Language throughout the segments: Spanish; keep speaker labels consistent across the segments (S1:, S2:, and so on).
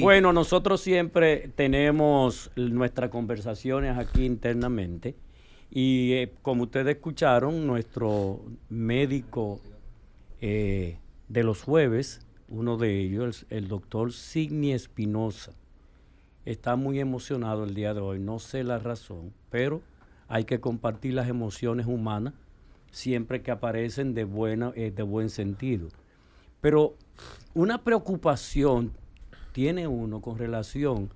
S1: Bueno, nosotros siempre tenemos nuestras conversaciones aquí internamente y eh, como ustedes escucharon, nuestro médico eh, de los jueves, uno de ellos, el, doctor Signi Espinosa, está muy emocionado el día de hoy, no sé la razón, pero hay que compartir las emociones humanas siempre que aparecen de, buena, eh, de buen sentido. Pero una preocupación tiene uno con relación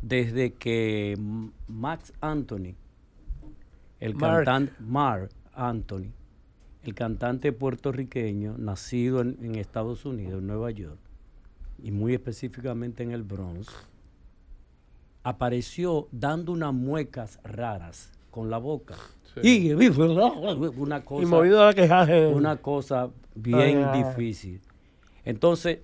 S1: desde que Max Anthony, el cantante Mark Anthony, el cantante puertorriqueño nacido en, Estados Unidos, en Nueva York, y muy específicamente en el Bronx, apareció dando unas muecas raras con la boca. Y, una cosa, Una cosa bien difícil. Entonces,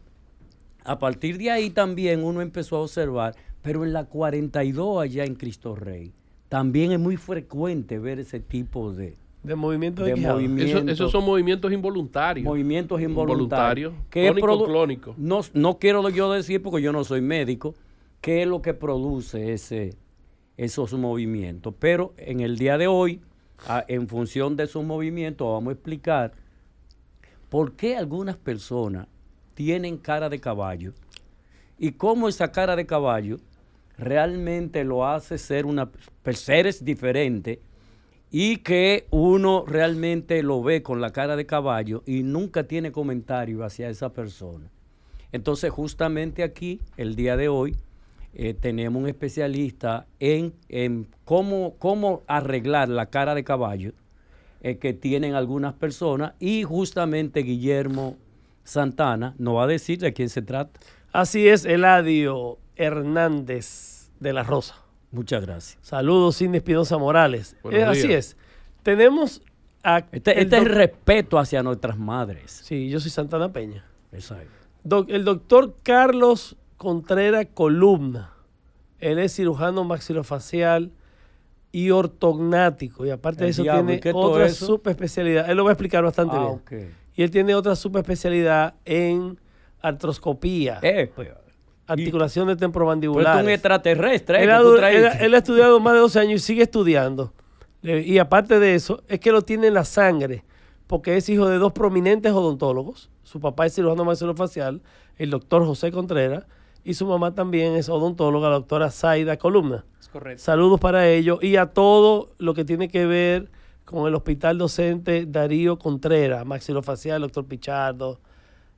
S1: a partir de ahí también uno empezó a observar, pero en la 42 allá en Cristo Rey, también es muy frecuente ver ese tipo de,
S2: de movimientos de, movimiento, Esos son movimientos involuntarios. Movimientos involuntarios. que
S1: clónico, No, quiero yo decir, porque yo no soy médico, qué es lo que produce ese, esos movimientos. Pero en el día de hoy, en función de esos movimientos, vamos a explicar por qué algunas personas tienen cara de caballo. Y cómo esa cara de caballo realmente lo hace ser una seres diferente y que uno realmente lo ve con la cara de caballo y nunca tiene comentario hacia esa persona. Entonces, justamente aquí, el día de hoy, eh, tenemos un especialista en, cómo, cómo, arreglar la cara de caballo eh, que tienen algunas personas y justamente Guillermo Santana ¿no va a decir de quién se trata. Así es, Eladio Hernández de la
S3: Rosa. Muchas gracias. Saludos, Cindy Espinosa Morales. Eh, así es. Tenemos este, este, es
S1: respeto hacia nuestras madres. Sí, yo soy Santana Peña. Exacto.
S3: el doctor Carlos Contreras Columna. Él es cirujano maxilofacial y ortognático. Y aparte de eso, tiene otra subespecialidad. Él lo va a explicar bastante Ah, bien. Y él tiene otra especialidad en artroscopía. Eh, pues, articulación de pues, temporomandibular. Es un extraterrestre. Eh, él, ha estudiado más de 12 años y sigue estudiando. Y aparte de eso, es que lo tiene en la sangre, porque es hijo de dos prominentes odontólogos. Su papá es cirujano maxilofacial, el doctor José Contreras, y su mamá también es odontóloga, la doctora Zaida Columna. Es Saludos para ellos y a todo lo que tiene que ver con el hospital docente Darío Contreras, maxilofacial, doctor Pichardo,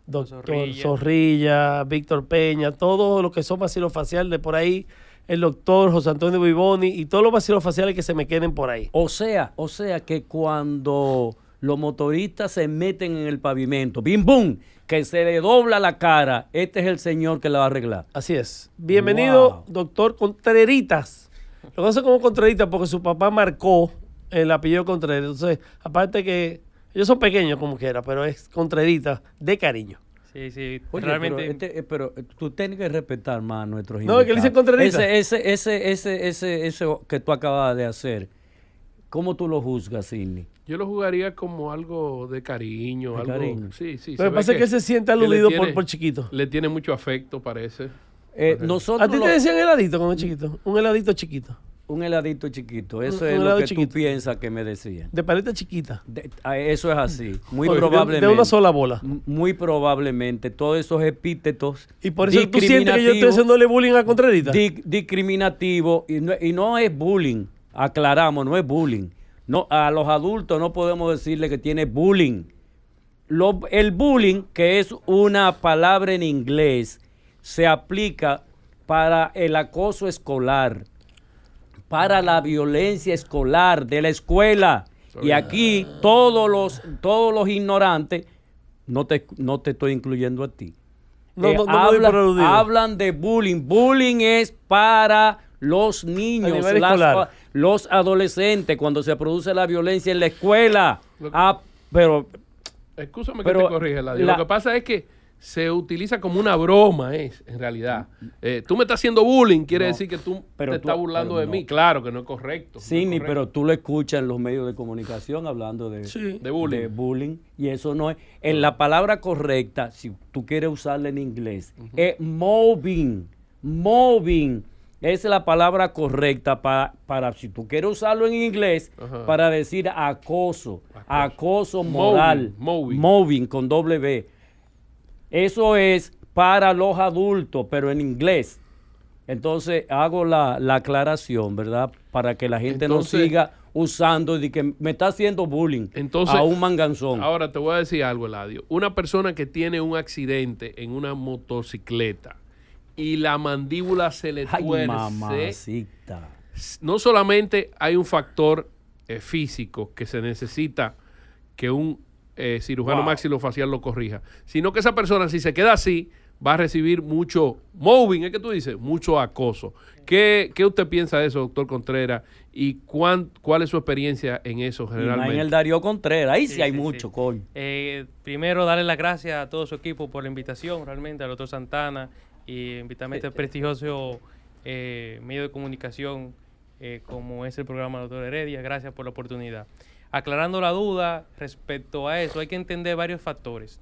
S3: doctor Zorrilla, Víctor Peña, todos los que son maxilofaciales de por ahí, el doctor
S1: José Antonio Vivoni y todos los maxilofaciales que se me queden por ahí. O sea, o sea que cuando los motoristas se meten en el pavimento, bim bum, que se le dobla la cara, este es el señor que la va a arreglar. Así es. Bienvenido,
S3: doctor Contreritas. Lo conoce como Contreritas porque su papá marcó el apellido Contreras. Entonces, aparte que ellos son pequeños como quiera, pero es Contrerita de cariño. Sí, sí,
S1: realmente. Este, eh, pero, eh, tú tienes que respetar más a nuestros No, que le dicen Contrerita. Ese, ese, ese, ese, ese, que tú acabas de hacer, ¿cómo tú lo juzgas, Sidney?
S2: Yo lo jugaría como algo de cariño. algo, Sí, sí. Lo que pasa que, se siente aludido por, por chiquito. Le tiene mucho afecto, parece. Eh, nosotros ¿A ti te decían heladito cuando chiquito? Un
S3: heladito chiquito.
S1: Un heladito chiquito,
S2: eso es lo que tú piensas que me decían.
S3: De paleta chiquita.
S1: Ah, eso es así, muy probablemente. De, una sola bola. Muy probablemente, todos esos epítetos. Y por eso tú sientes que yo estoy haciéndole bullying a Contrerita. discriminativo, y no, no es bullying, aclaramos, no es bullying. No, a los adultos no podemos decirle que tiene bullying. el bullying, que es una palabra en inglés, se aplica para el acoso escolar para la violencia escolar de la escuela. Y aquí todos los, todos los ignorantes, no te, no te estoy incluyendo a ti, eh, hablan, de bullying. Bullying es para los niños, los adolescentes, cuando se produce la violencia en la escuela.
S2: Ah, pero... Escúchame que te Lo que pasa es que se utiliza como una broma, es en realidad. Eh, tú me estás haciendo bullying, quiere decir que tú te estás burlando de mí. Claro que no es correcto. Sí, pero
S1: tú lo escuchas en los medios de comunicación hablando de, bullying. Y eso no es. En la palabra correcta, si tú quieres usarla en inglés, es mobbing. Mobbing es la palabra correcta para, para si tú quieres usarlo en inglés, para decir acoso, acoso, moral, Mobbing. moving. con doble B eso es para los adultos, pero en inglés. Entonces hago la, aclaración, ¿verdad? Para que la gente no siga usando y que me está haciendo bullying
S2: a un manganzón. Ahora te voy a decir algo, Eladio. Una persona que tiene un accidente en una motocicleta y la mandíbula se le Ay, tuerce. No solamente hay un factor eh, físico que se necesita que un eh, cirujano máximo facial lo corrija, sino que esa persona si se queda así va a recibir mucho mobbing, es que tú dices, mucho acoso. ¿Qué, qué usted piensa de eso, doctor Contreras? ¿Y cuán, cuál es su experiencia en eso generalmente? en el Darío Contreras, ahí sí, hay mucho, coño.
S4: Eh, primero, darle las gracias a todo su equipo por la invitación, realmente, al doctor Santana y invitarme a este prestigioso eh, medio de comunicación eh, como es el programa del doctor Heredia. Gracias por la oportunidad. Aclarando la duda respecto a eso, hay que entender varios factores.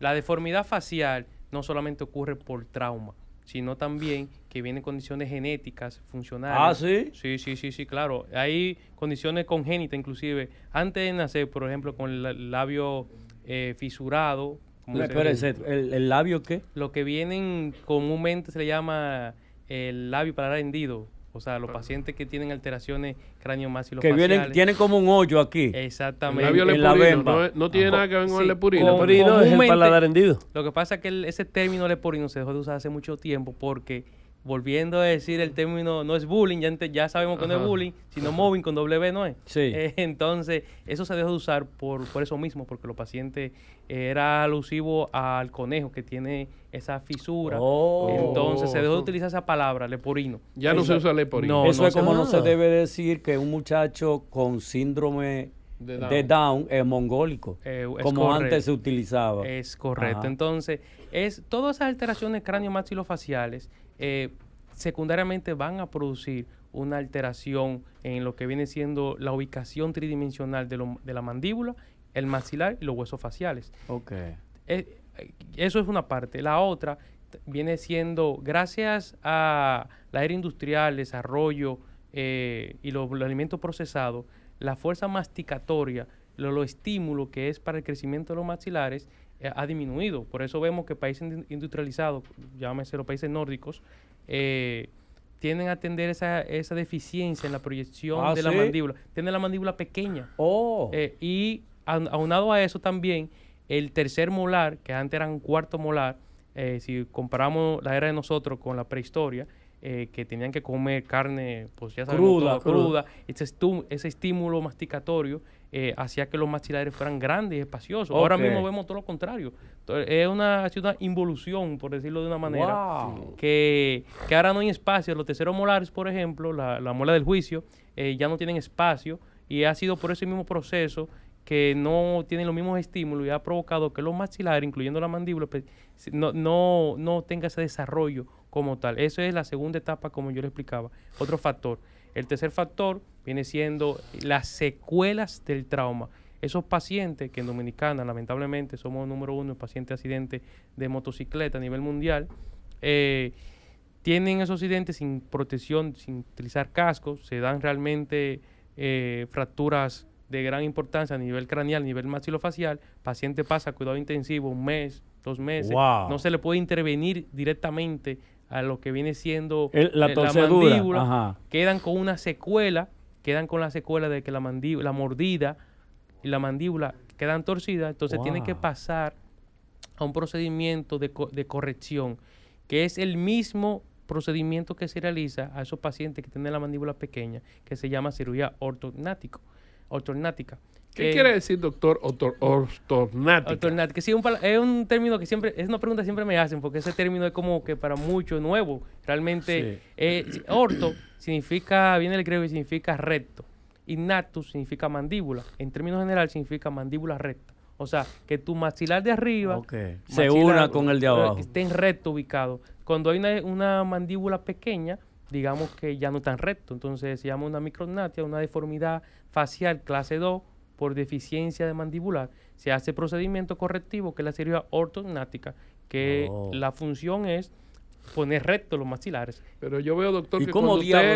S4: La deformidad facial no solamente ocurre por trauma, sino también que vienen condiciones genéticas, funcionales. Ah, sí. Sí, sí, sí, sí, claro. Hay condiciones congénitas, inclusive, antes de nacer, por ejemplo, con el labio eh, fisurado. ¿el, labio qué? Lo que vienen comúnmente se le llama el labio para rendido. O sea, los pacientes que tienen alteraciones los Que vienen, tienen como
S1: un hoyo aquí. Exactamente.
S4: en la No, tiene nada que ver con el lepurino. es el paladar hendido. Lo que pasa es que ese término lepurino se dejó de usar hace mucho tiempo porque volviendo a decir el término, no es bullying, ya, sabemos que no es bullying, sino mobbing con doble B, no es. Sí. Eh, entonces, eso se dejó de usar por, eso mismo, porque los pacientes eh, era alusivo al conejo que tiene esa fisura. Oh, entonces, se dejó de utilizar esa palabra, leporino. Ya no se usa leporino. eso es como no se debe
S1: decir que un muchacho con síndrome de Down, es mongólico, eh, como antes se utilizaba. Es correcto.
S4: Entonces, es todas esas alteraciones cráneo maxilofaciales eh, secundariamente van a producir una alteración en lo que viene siendo la ubicación tridimensional de, la mandíbula, el maxilar y los huesos faciales. Eh, eh, eso es una parte. La otra viene siendo, gracias a la era industrial, desarrollo y los, alimentos procesados, la fuerza masticatoria, lo, lo estímulo que es para el crecimiento de los maxilares eh, ha disminuido. Por eso vemos que países industrializados, llámese los países nórdicos, tienen eh, tienden a atender esa, esa deficiencia en la proyección ah, de la mandíbula. Tienen la mandíbula pequeña. Oh. Eh, y aunado a eso también, el tercer molar, que antes era un cuarto molar, si comparamos la era de nosotros con la prehistoria, que tenían que comer carne, pues ya sabemos, cruda, ese estímulo masticatorio eh, hacía que los maxilares fueran grandes y espaciosos. Ahora mismo vemos todo lo contrario. es una, involución, por decirlo de una manera, que, ahora no hay espacio. Los terceros molares, por ejemplo, la, la mola del juicio, eh, ya no tienen espacio y ha sido por ese mismo proceso que no tienen los mismos estímulos y ha provocado que los maxilares, incluyendo la mandíbula, pues, no, no, no tenga ese desarrollo como tal. Esa es la segunda etapa, como yo le explicaba. Otro factor. El tercer factor viene siendo las secuelas del trauma. Esos pacientes que en Dominicana, lamentablemente, somos número uno en pacientes de accidentes de motocicleta a nivel mundial, eh, tienen esos accidentes sin protección, sin utilizar cascos, se dan realmente eh, fracturas de gran importancia a nivel craneal, a nivel maxilofacial. Paciente pasa a cuidado intensivo un mes, dos meses. No se le puede intervenir directamente a lo que viene siendo la, eh, mandíbula, quedan con una secuela, quedan con la secuela de que la mandíbula, la mordida y la mandíbula quedan torcidas, entonces tienen que pasar a un procedimiento de, de corrección, que es el mismo procedimiento que se realiza a esos pacientes que tienen la mandíbula pequeña, que se llama cirugía ortognática. ¿Qué quiere
S2: decir doctor ortonat? que sí, un, es un término
S4: que siempre, es una pregunta que siempre me hacen, porque ese término es como que para muchos nuevo. Realmente, eh, orto significa, viene del griego y significa recto. Y Innatus significa mandíbula. En términos general significa mandíbula recta. O sea, que tu maxilar de arriba se una con el de eh, abajo. Que estén recto ubicado. Cuando hay una, mandíbula pequeña, digamos que ya no tan recto. Entonces se llama una micrognatia, una deformidad facial clase 2 por deficiencia de mandibular, se hace procedimiento correctivo que es la cirugía ortognática, que oh. la función es poner recto los maxilares. Pero yo veo, doctor, que cómo habla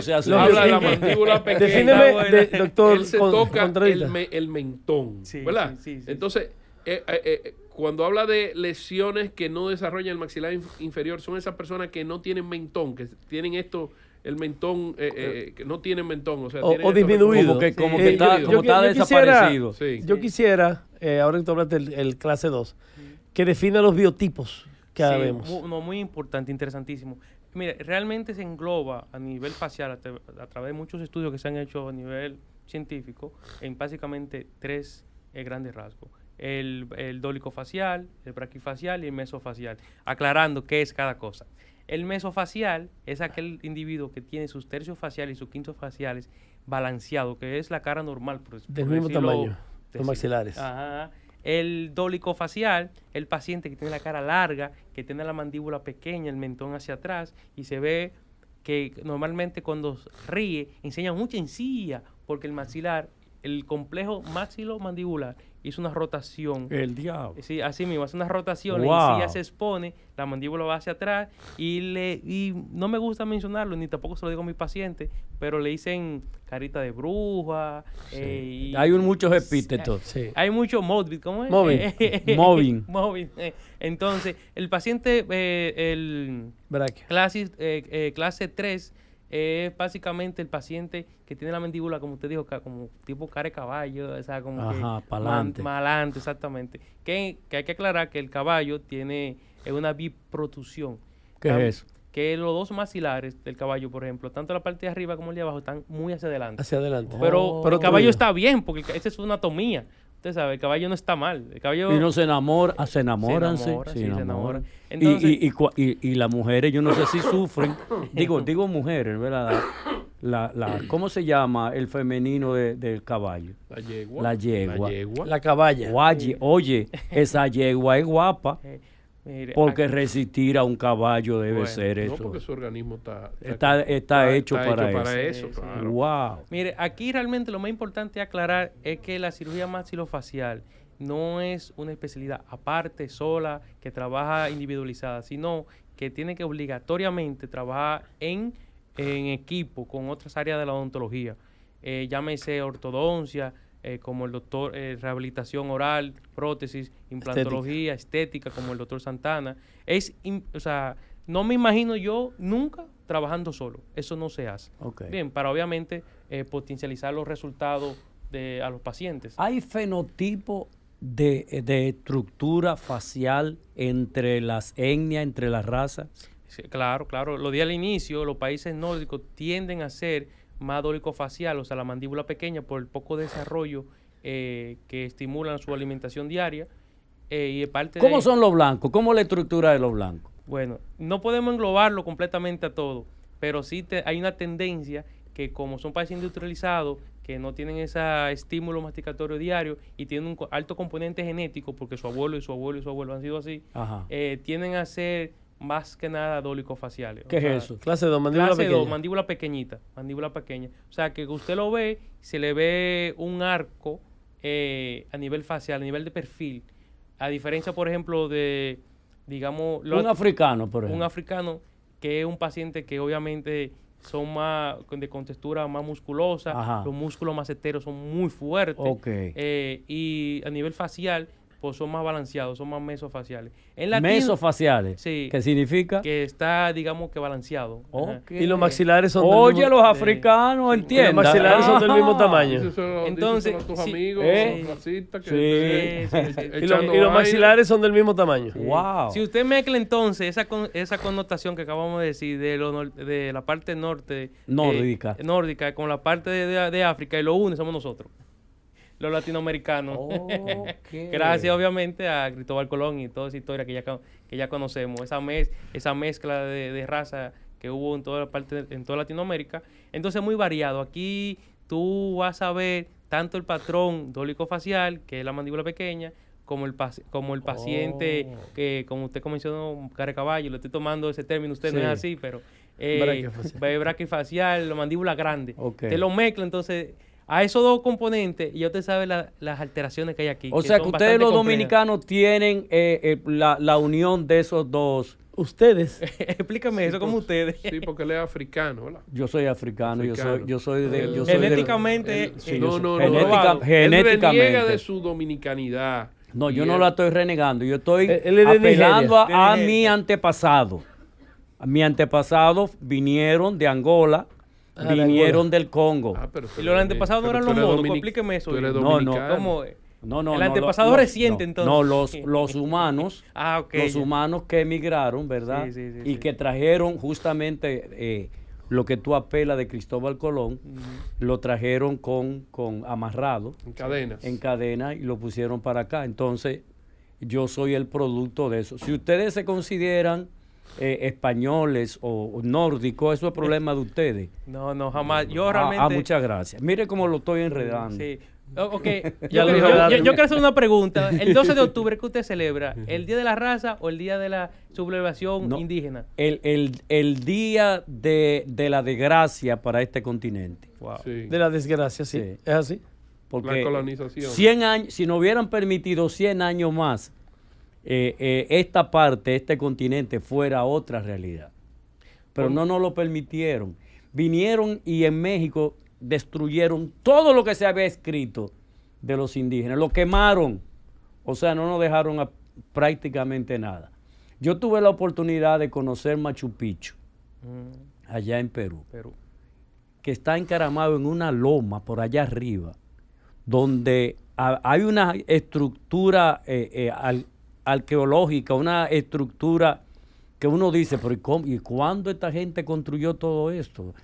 S4: de la mandíbula pequeña, doctor, se toca el, mentón,
S2: ¿verdad? Entonces, eh, eh, eh, cuando habla de lesiones que no desarrollan el maxilar inferior, son esas personas que no tienen mentón, que tienen esto el mentón, eh, eh, eh, que no tiene mentón, o sea, disminuido. Como que, está, yo, desaparecido. Quisiera,
S3: Yo quisiera, ahora que tú del el clase 2, que defina los biotipos que vemos.
S4: Uno muy importante, interesantísimo. Mire, realmente se engloba a nivel facial, a, través de muchos estudios que se han hecho a nivel científico, en básicamente tres grandes rasgos. El, el dólico facial, el braquifacial y el mesofacial, aclarando qué es cada cosa. El mesofacial es aquel individuo que tiene sus tercios faciales y sus quintos faciales balanceado, que es la cara normal. Por, Del mismo tamaño, los maxilares. El dólico facial, el paciente que tiene la cara larga, que tiene la mandíbula pequeña, el mentón hacia atrás y se ve que normalmente cuando ríe enseña mucha encía porque el maxilar, el complejo maxilomandibular hizo una rotación. El diablo. Sí, así mismo, hace una rotación, Y ya se expone, la mandíbula va hacia atrás y le y no me gusta mencionarlo, ni tampoco se lo digo a mis pacientes, pero le dicen carita de bruja. Eh, hay muchos epítetos. Hay muchos. móvil ¿cómo es? móvil móvil eh. Entonces, el paciente, eh, el clase, clase 3 es básicamente el paciente que tiene la mandíbula, como usted dijo, como tipo cara de caballo, o sea, como Ajá, que malante. exactamente. Que, hay que aclarar que el caballo tiene una biprotusión. ¿Qué es eso? Que los dos maxilares del caballo, por ejemplo, tanto la parte de arriba como el de abajo, están muy hacia adelante. Hacia
S3: adelante.
S1: Pero, oh. pero el caballo
S4: está bien, porque esa es una anatomía. Usted sabe, el caballo no está mal. Y no
S1: se enamora, ah, se enamoran, se enamoran. y, y, y, y, las mujeres, yo no sé si sufren, digo, digo mujeres, ¿verdad? La, ¿Cómo se llama el femenino del caballo? La yegua. La yegua. La, yegua. la caballa. Oye, oye, esa yegua es guapa. Eh, porque resistir a un caballo debe ser eso. No,
S2: porque su organismo está, está, hecho, para, eso. wow.
S4: Mire, aquí realmente lo más importante aclarar es que la cirugía maxilofacial no es una especialidad aparte, sola, que trabaja individualizada, sino que tiene que obligatoriamente trabajar en, equipo con otras áreas de la odontología. Eh, llámese ortodoncia, eh, como el doctor, eh, rehabilitación oral, prótesis, implantología, estética. como el doctor Santana. Es, o sea, no me imagino yo nunca trabajando solo. Eso no se hace. Bien, para obviamente eh, potencializar los resultados de, a los pacientes.
S1: ¿Hay fenotipo de, estructura facial entre las etnias, entre las razas?
S4: claro, claro. Lo di al inicio, los países nórdicos tienden a ser más facial o sea, la mandíbula pequeña, por el poco desarrollo eh, que estimulan su alimentación diaria. Eh, y parte ¿Cómo son los
S1: blancos? ¿Cómo la estructura de los blancos?
S4: Bueno, no podemos englobarlo completamente a todo, pero sí hay una tendencia que como son países industrializados, que no tienen ese estímulo masticatorio diario y tienen un alto componente genético, porque su abuelo y su abuelo y su abuelo han sido así, eh, tienen a ser más que nada dólico-faciales. ¿Qué es eso? Clase 2, mandíbula pequeña. Clase mandíbula pequeñita, mandíbula pequeña. O sea, que usted lo ve, se le ve un arco eh, a nivel facial, a nivel de perfil. A diferencia, por ejemplo, de, digamos... un africano, por ejemplo. Un africano que es un paciente que obviamente son más de contextura más musculosa, los músculos más esteros son muy fuertes. Okay. Eh, y a nivel facial son más balanceados, son más mesofaciales. En
S1: mesofaciales.
S4: Sí. ¿Qué significa? Que está, digamos que balanceado.
S1: Y los maxilares son Oye, los africanos, entienden. Los maxilares son del mismo tamaño.
S4: Entonces, y, los,
S3: maxilares son del mismo tamaño. Wow. Si
S4: usted mezcla entonces esa esa connotación que acabamos de decir de, lo, de la parte norte nórdica, eh, nórdica con la parte de África y lo une somos nosotros los latinoamericanos.
S2: Gracias,
S4: obviamente, a Cristóbal Colón y toda esa historia que ya, que ya conocemos, esa, esa mezcla de, de, raza que hubo en toda, parte, en toda Latinoamérica. Entonces, muy variado. Aquí tú vas a ver tanto el patrón dólico facial, que es la mandíbula pequeña, como el, como el paciente, oh. que como usted mencionó, cara caballo, lo estoy tomando ese término, usted no es así, pero... Eh, la mandíbula grande. Te lo mezcla, entonces a esos dos componentes y ya usted sabe las alteraciones que hay
S2: aquí. O sea que ustedes los dominicanos
S1: tienen eh, eh, la, la, unión de esos dos.
S2: Ustedes. Explícame eso, como ustedes. Sí, porque él es africano, ¿verdad?
S1: Yo soy africano, Yo, soy, de... genéticamente... Eh, no, no, Genéticamente. Él de
S2: su dominicanidad. No, yo no la estoy
S1: renegando. Yo estoy apelando a, a mi antepasado. A mi antepasado vinieron de Angola Ah, vinieron del Congo. Ah, y los antepasados no eran los monos, Explíqueme eso. no, no. ¿Cómo? No, no, el antepasado no, reciente, entonces. No, los, los humanos, ah, los humanos que emigraron, ¿verdad? y que trajeron justamente eh, lo que tú apelas de Cristóbal Colón, lo trajeron con, con amarrado. En cadenas. En cadena y lo pusieron para acá. Entonces, yo soy el producto de eso. Si ustedes se consideran eh, españoles o, nórdicos, eso es problema de ustedes.
S4: No, no, jamás. Yo ah, ah, realmente... Ah, muchas
S1: gracias. Mire cómo lo estoy enredando. Oh, ok, yo, quiero hacer una pregunta. El 12 de octubre, que usted celebra?
S4: ¿El Día de la Raza o el Día de la Sublevación
S1: Indígena? El, Día de, la Desgracia para este continente. De
S3: la desgracia, sí. ¿Es así? Porque la colonización. 100
S1: años, si no hubieran permitido 100 años más, eh, eh, esta parte, este continente, fuera otra realidad. Pero no nos lo permitieron. Vinieron y en México destruyeron todo lo que se había escrito de los indígenas. Lo quemaron. O sea, no nos dejaron prácticamente nada. Yo tuve la oportunidad de conocer Machu Picchu,
S4: mm.
S1: allá en Perú, que está encaramado en una loma por allá arriba, donde hay una estructura eh, arqueológica, una estructura que uno dice, pero ¿y, cuándo esta gente construyó todo esto?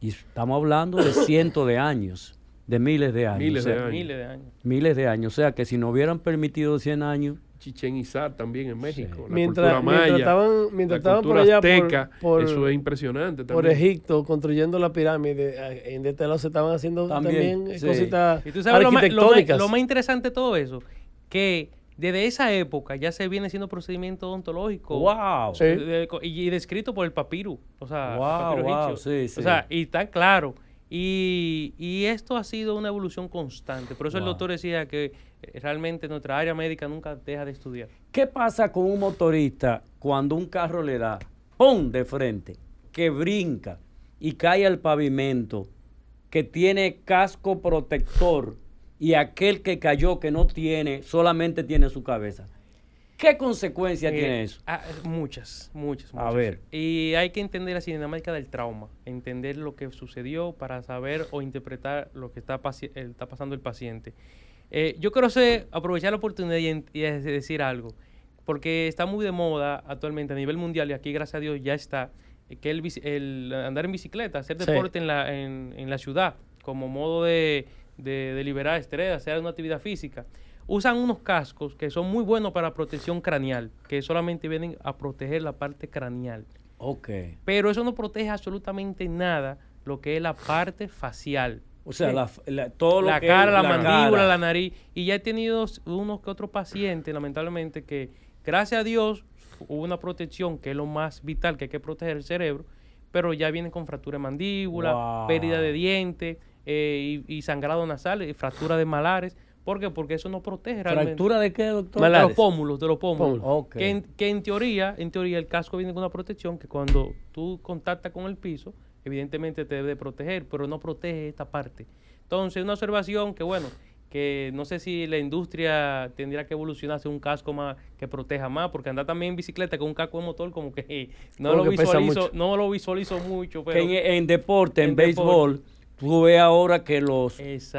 S1: Y estamos hablando de cientos de años, de miles de años. Miles, de años. miles, de, años. O sea, que si no hubieran permitido 100 años... Chichen Itzá también en México, la mientras, cultura maya,
S3: estaban, por por, eso es impresionante también. Por Egipto, construyendo la
S1: pirámide,
S3: eh, en este lado se estaban haciendo también, cositas ¿Y tú sabes arquitectónicas. Lo lo más
S4: interesante de todo eso, que desde esa época ya se viene haciendo procedimiento odontológico. ¡Wow! Y, descrito por el papiro. O sea, y está claro. Y, esto ha sido una evolución constante. Por eso el doctor decía que eh, realmente nuestra área médica nunca deja de estudiar.
S1: ¿Qué pasa con un motorista cuando un carro le da, ¡pum!, de frente, que brinca y cae al pavimento, que tiene casco protector? y aquel que cayó que no tiene, solamente tiene su cabeza. ¿Qué consecuencias eh, tiene eso? muchas,
S4: ah, eh, muchas, muchas. A ver. Y hay que entender la dinámica del trauma, entender lo que sucedió para saber o interpretar lo que está, eh, está pasando el paciente. yo creo que aprovechar la oportunidad y, decir algo, porque está muy de moda actualmente a nivel mundial y aquí, gracias a Dios, ya está, que el, andar en bicicleta, hacer deporte en la ciudad como modo de de, de liberar estrés, hacer una actividad física. Usan unos cascos que son muy buenos para protección craneal, que solamente vienen a proteger la parte craneal. Ok. Pero eso no protege absolutamente nada lo que es la parte facial. O sea, la, todo lo la que cara, es, la, la, mandíbula, la nariz. Y ya he tenido unos que otros pacientes, lamentablemente, que gracias a Dios hubo una protección que es lo más vital, que hay que proteger el cerebro, pero ya vienen con fractura de mandíbula, pérdida de diente. Eh, y, sangrado nasal, y eh, fractura de malares. ¿Por qué? Porque eso no protege realmente. ¿Fractura de qué, doctor? De los pómulos, de los pómulos. Que, en, teoría, en teoría el casco viene con una protección que cuando tú contactas con el piso, evidentemente te debe proteger, pero no protege esta parte. Entonces, una observación que, bueno, que no sé si la industria tendría que evolucionar hacia un casco más que proteja más, porque andar también en bicicleta con un casco de motor como que no, lo, visualizo, no lo mucho. Pero e,
S1: en, deporte, en béisbol, Tú ves ahora que los,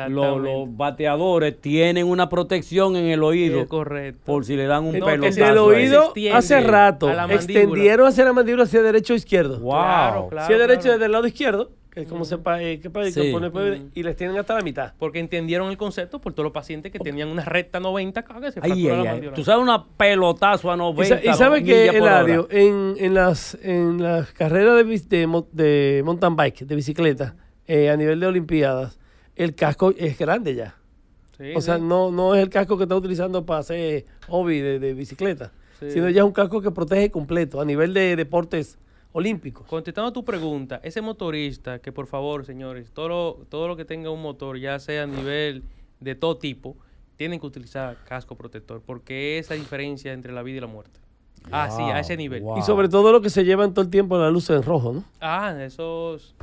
S1: los, bateadores tienen una protección en el oído. correcto. Por si le dan un pelotazo. En el oído hace rato. Extendieron
S3: hacia la mandíbula hacia derecho o e izquierdo. Wow. Claro, claro, hacia derecho desde el lado izquierdo. es como se
S4: eh, pone, pues, y les tienen hasta la mitad. Porque entendieron el concepto por todos los pacientes que tenían una recta
S1: 90 que se ay, la Tú sabes una pelotazo a 90. Y, sabes que, Eladio,
S3: en, las, en las carreras de, de mountain bike, de bicicleta, eh, a nivel de Olimpiadas, el casco es grande ya. o sea, no, no es el casco que está utilizando para hacer hobby de, bicicleta, sino ya es un casco que protege completo a nivel
S4: de deportes olímpicos. Contestando a tu pregunta, ese motorista, que por favor, señores, todo lo, todo lo que tenga un motor, ya sea a nivel de todo tipo, tienen que utilizar casco protector, porque es la diferencia entre la vida y la muerte. ah, sí, a ese nivel. Y sobre
S3: todo lo que se llevan todo el tiempo la luz en rojo, ¿no?
S4: Ah, esos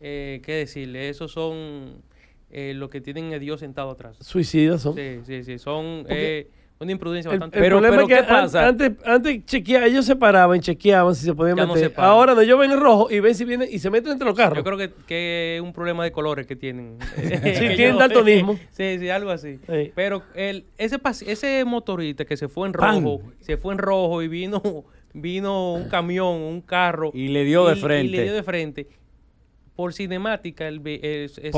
S4: eh, qué decirle, esos son eh, los que tienen a Dios sentado atrás. Suicidas son. Sí, sí, sí, son eh, una imprudencia bastante. pero, problema es antes,
S3: antes ellos se paraban, chequeaban
S4: si se podían meter. Ahora no, ellos ven el rojo y ven si vienen y se meten entre los carros. Yo creo que, que es un problema de colores que tienen. sí, tienen daltonismo. sí, sí, algo así. Pero el, ese, ese motorista que se fue en rojo, se fue en rojo y vino vino un camión, un carro. Y le dio de frente. Y le dio de frente por cinemática, el, ese,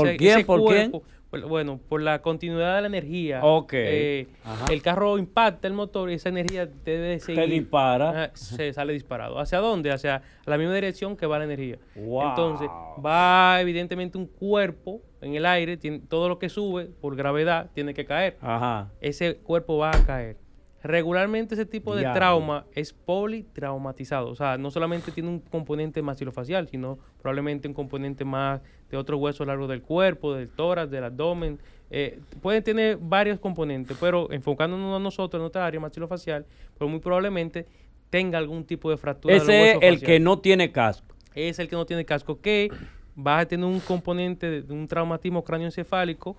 S4: ¿Por cuerpo, bueno, por la continuidad de la energía. Ok. Eh, el carro impacta el motor y esa energía debe seguir. Se dispara. se sale disparado. ¿Hacia dónde? Hacia la misma dirección que va la energía.
S1: Entonces,
S4: va evidentemente un cuerpo en el aire, tiene, todo lo que sube por gravedad tiene que caer. Ajá. Ese cuerpo va a caer. Regularmente ese tipo de trauma es politraumatizado, o sea, no solamente tiene un componente maxilofacial, sino probablemente un componente más de otro hueso largo del cuerpo, del tórax, del abdomen. Eh, pueden tener varios componentes, pero enfocándonos a nosotros en otra área maxilofacial, pues muy probablemente tenga algún tipo de fractura. Ese es el que no tiene casco. Es el que no tiene casco, que va a tener un componente de un traumatismo cráneoencefálico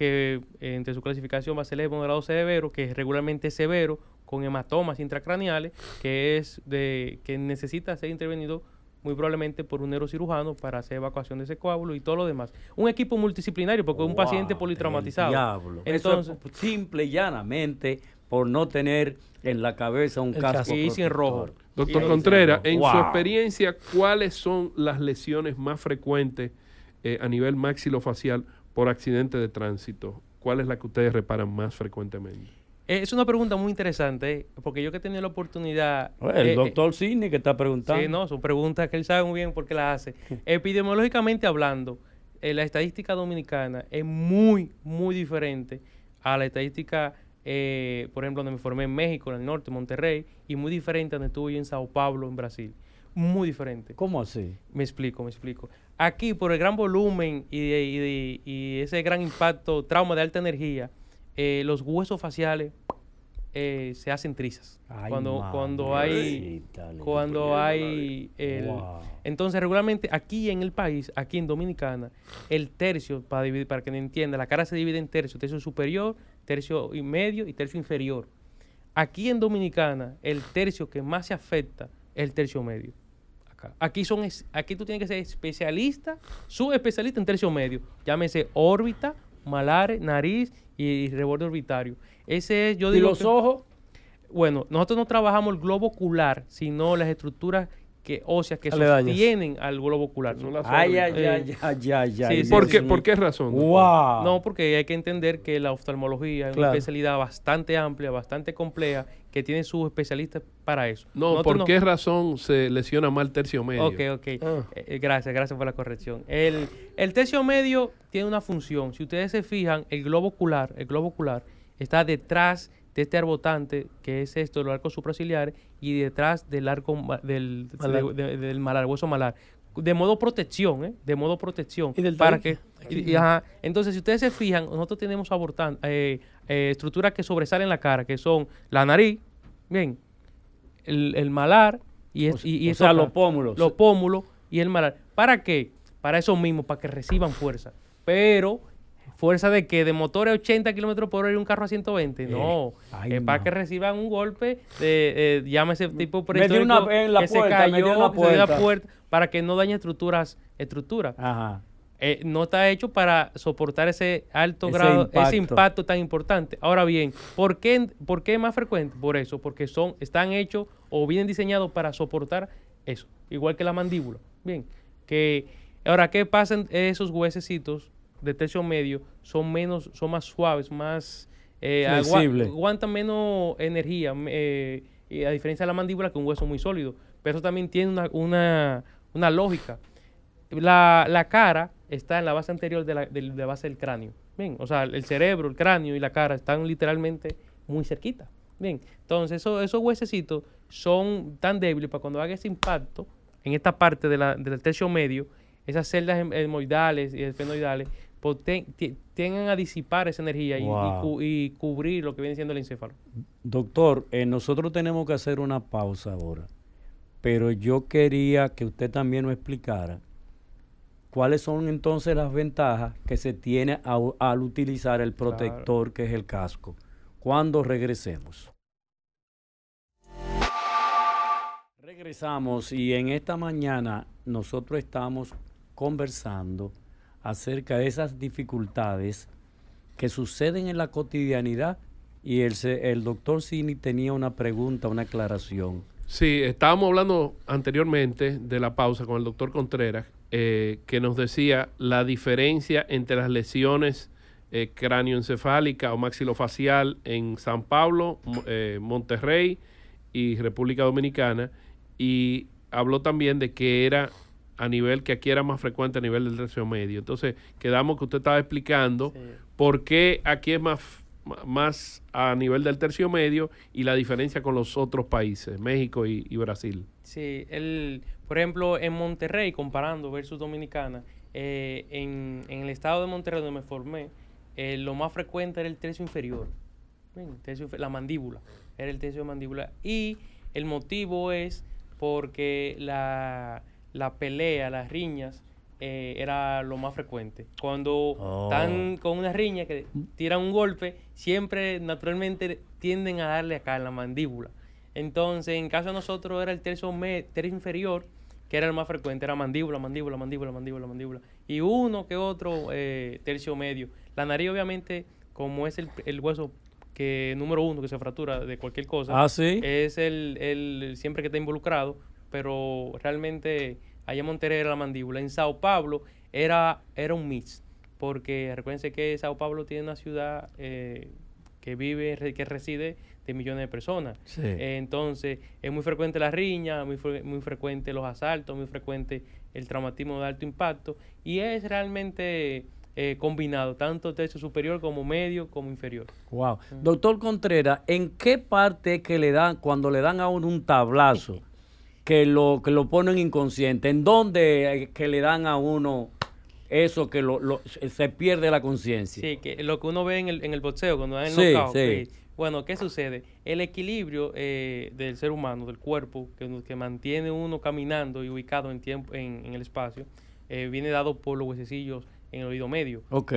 S4: que eh, entre su clasificación va a ser el moderado severo, que es regularmente severo, con hematomas intracraneales, que es de que necesita ser intervenido muy probablemente por un neurocirujano para hacer evacuación de ese coágulo y todo lo demás.
S1: Un equipo multidisciplinario porque es un paciente politraumatizado. Diablo. Entonces, simple y llanamente
S2: por no tener en la cabeza un casco. Y sin rojo. Doctor Contreras, en su experiencia, ¿cuáles son las lesiones más frecuentes eh, a nivel maxilofacial por accidente de tránsito, ¿cuál es la que ustedes reparan más frecuentemente?
S4: Eh, es una pregunta muy interesante, porque yo que he tenido la oportunidad... el eh, eh,
S2: doctor Sidney que está
S1: preguntando. Sí, no,
S4: son preguntas que él sabe muy bien por qué las hace. Epidemiológicamente hablando, la estadística dominicana es muy, muy diferente a la estadística, por ejemplo, donde me formé en México, en el norte, Monterrey, y muy diferente a donde estuve yo en Sao Paulo, en Brasil. Muy diferente. ¿Cómo así? Me explico, me explico aquí por el gran volumen y, ese gran impacto, trauma de alta energía, eh, los huesos faciales eh, se hacen trizas. cuando, cuando hay. Cuando hay. Entonces, regularmente aquí en el país, aquí en Dominicana, el tercio, para, dividir, para que no entienda, la cara se divide en tercios, tercio superior, tercio y medio y tercio inferior. Aquí en Dominicana, el tercio que más se afecta es el tercio medio. Aquí, son, aquí tú tienes que ser especialista, subespecialista en tercio medio. Llámese órbita, malares, nariz y reborde orbitario. Ese es, yo digo. ¿Y los ojos? Bueno, nosotros no trabajamos el globo ocular, sino las estructuras que óseas que sostienen al globo ocular. Ay, ay, ay, ay,
S2: ay, ¿Por, qué, ¿Por qué razón? No,
S4: porque hay que entender que la oftalmología es una especialidad bastante amplia, bastante compleja que tiene sus especialistas para eso. No, ¿por qué
S2: razón se lesiona mal tercio medio? Ok, ok. Ah. Eh, eh, gracias, gracias por la corrección.
S4: El, el tercio medio tiene una función. Si ustedes se fijan, el globo ocular, el globo ocular está detrás de este arbotante, que es esto, el arco supraciliares, y detrás del arco del, malar. del hueso malar. De modo protección, ¿eh? De modo protección. ¿Y del para que entonces, si ustedes se fijan, nosotros tenemos eh, eh, estructuras que sobresalen la cara, que son la nariz, bien, el, malar, y, es, los pómulos. Los pómulos y el malar. ¿Para qué? Para eso mismo, para que reciban fuerza. Pero, ¿fuerza de que ¿De motor a 80 kilómetros por hora y un carro a 120? Eh, no. para que reciban un golpe, de, eh, ese tipo por que se cayó, en la puerta. puerta, para que no dañe estructuras. estructuras. Ajá. Eh, no está hecho para soportar ese alto grado, ese impacto tan importante. Ahora bien, ¿por qué, es más frecuente? Por eso, porque son, están hechos o vienen diseñados para soportar eso, igual que la mandíbula. Bien, que ahora, ¿qué pasan esos huesecitos de tercio medio? Son menos, son más suaves, más eh, aguantan menos energía, eh, a diferencia de la mandíbula, que un hueso muy sólido. Pero eso también tiene una, una lógica. La, la cara está en la base anterior de la, base del cráneo. Bien, o sea, el cerebro, el cráneo y la cara están literalmente muy cerquita. Bien, entonces esos huesecitos son tan débiles para cuando haga ese impacto en esta parte del tercio medio, esas celdas em, hemoidales y esfenoidales pues tengan a disipar esa energía y, cubrir lo que viene siendo el
S1: encéfalo. Doctor, eh, nosotros tenemos que hacer una pausa ahora, pero yo quería que usted también nos explicara ¿Cuáles son entonces las ventajas que se tiene al utilizar el protector que es el casco? Cuando regresemos. Regresamos y en esta mañana nosotros estamos conversando acerca de esas dificultades que suceden en la cotidianidad y el, el doctor Cini tenía una pregunta, una aclaración.
S2: Sí, estábamos hablando anteriormente de la pausa con el doctor Contreras eh, que nos decía la diferencia entre las lesiones eh, cráneoencefálica o maxilofacial en San Pablo, eh, Monterrey y República Dominicana. Y habló también de que era a nivel que aquí era más frecuente a nivel del tercio medio. Entonces, quedamos que usted estaba explicando por qué aquí es más más a nivel del tercio medio y la diferencia con los otros países, México y, Brasil.
S4: Sí, por ejemplo, en Monterrey, comparando versus Dominicana, eh, en, el estado de Monterrey donde me formé, eh, lo más frecuente era el tercio inferior, la mandíbula, era el tercio de mandíbula. Y el motivo es porque la, la pelea, las riñas, eh, era lo más frecuente. Cuando oh. están con una riña que tiran un golpe, siempre naturalmente tienden a darle acá en la mandíbula. Entonces, en caso de nosotros era el tercio, inferior, que era el más frecuente, era mandíbula, mandíbula, mandíbula, mandíbula, mandíbula. Y uno que otro eh, tercio medio. La nariz, obviamente, como es el, hueso que número uno que se fractura de cualquier cosa, ah, es el, el siempre que está involucrado, pero realmente allá en Monterrey era la mandíbula, en Sao Paulo era, era un mix, porque recuérdense que Sao Paulo tiene una ciudad eh, que vive, que reside de millones de personas. entonces, es muy frecuente la riña, muy, frecuente los asaltos, muy frecuente el traumatismo de alto impacto, y es realmente... Eh, combinado, tanto techo superior como medio como inferior.
S1: Wow. Doctor Contreras, ¿en qué parte que le dan, cuando le dan a uno un tablazo, que lo, que lo ponen inconsciente, en dónde eh, que le dan a uno eso que lo, se pierde la conciencia.
S4: Sí, que lo que uno ve en el, en el boxeo, cuando hay el bueno, ¿qué sucede? El equilibrio eh, del ser humano, del cuerpo, que, mantiene uno caminando y ubicado en, tiempo, en, el espacio, eh, viene dado por los huesecillos en el oído medio. Ok.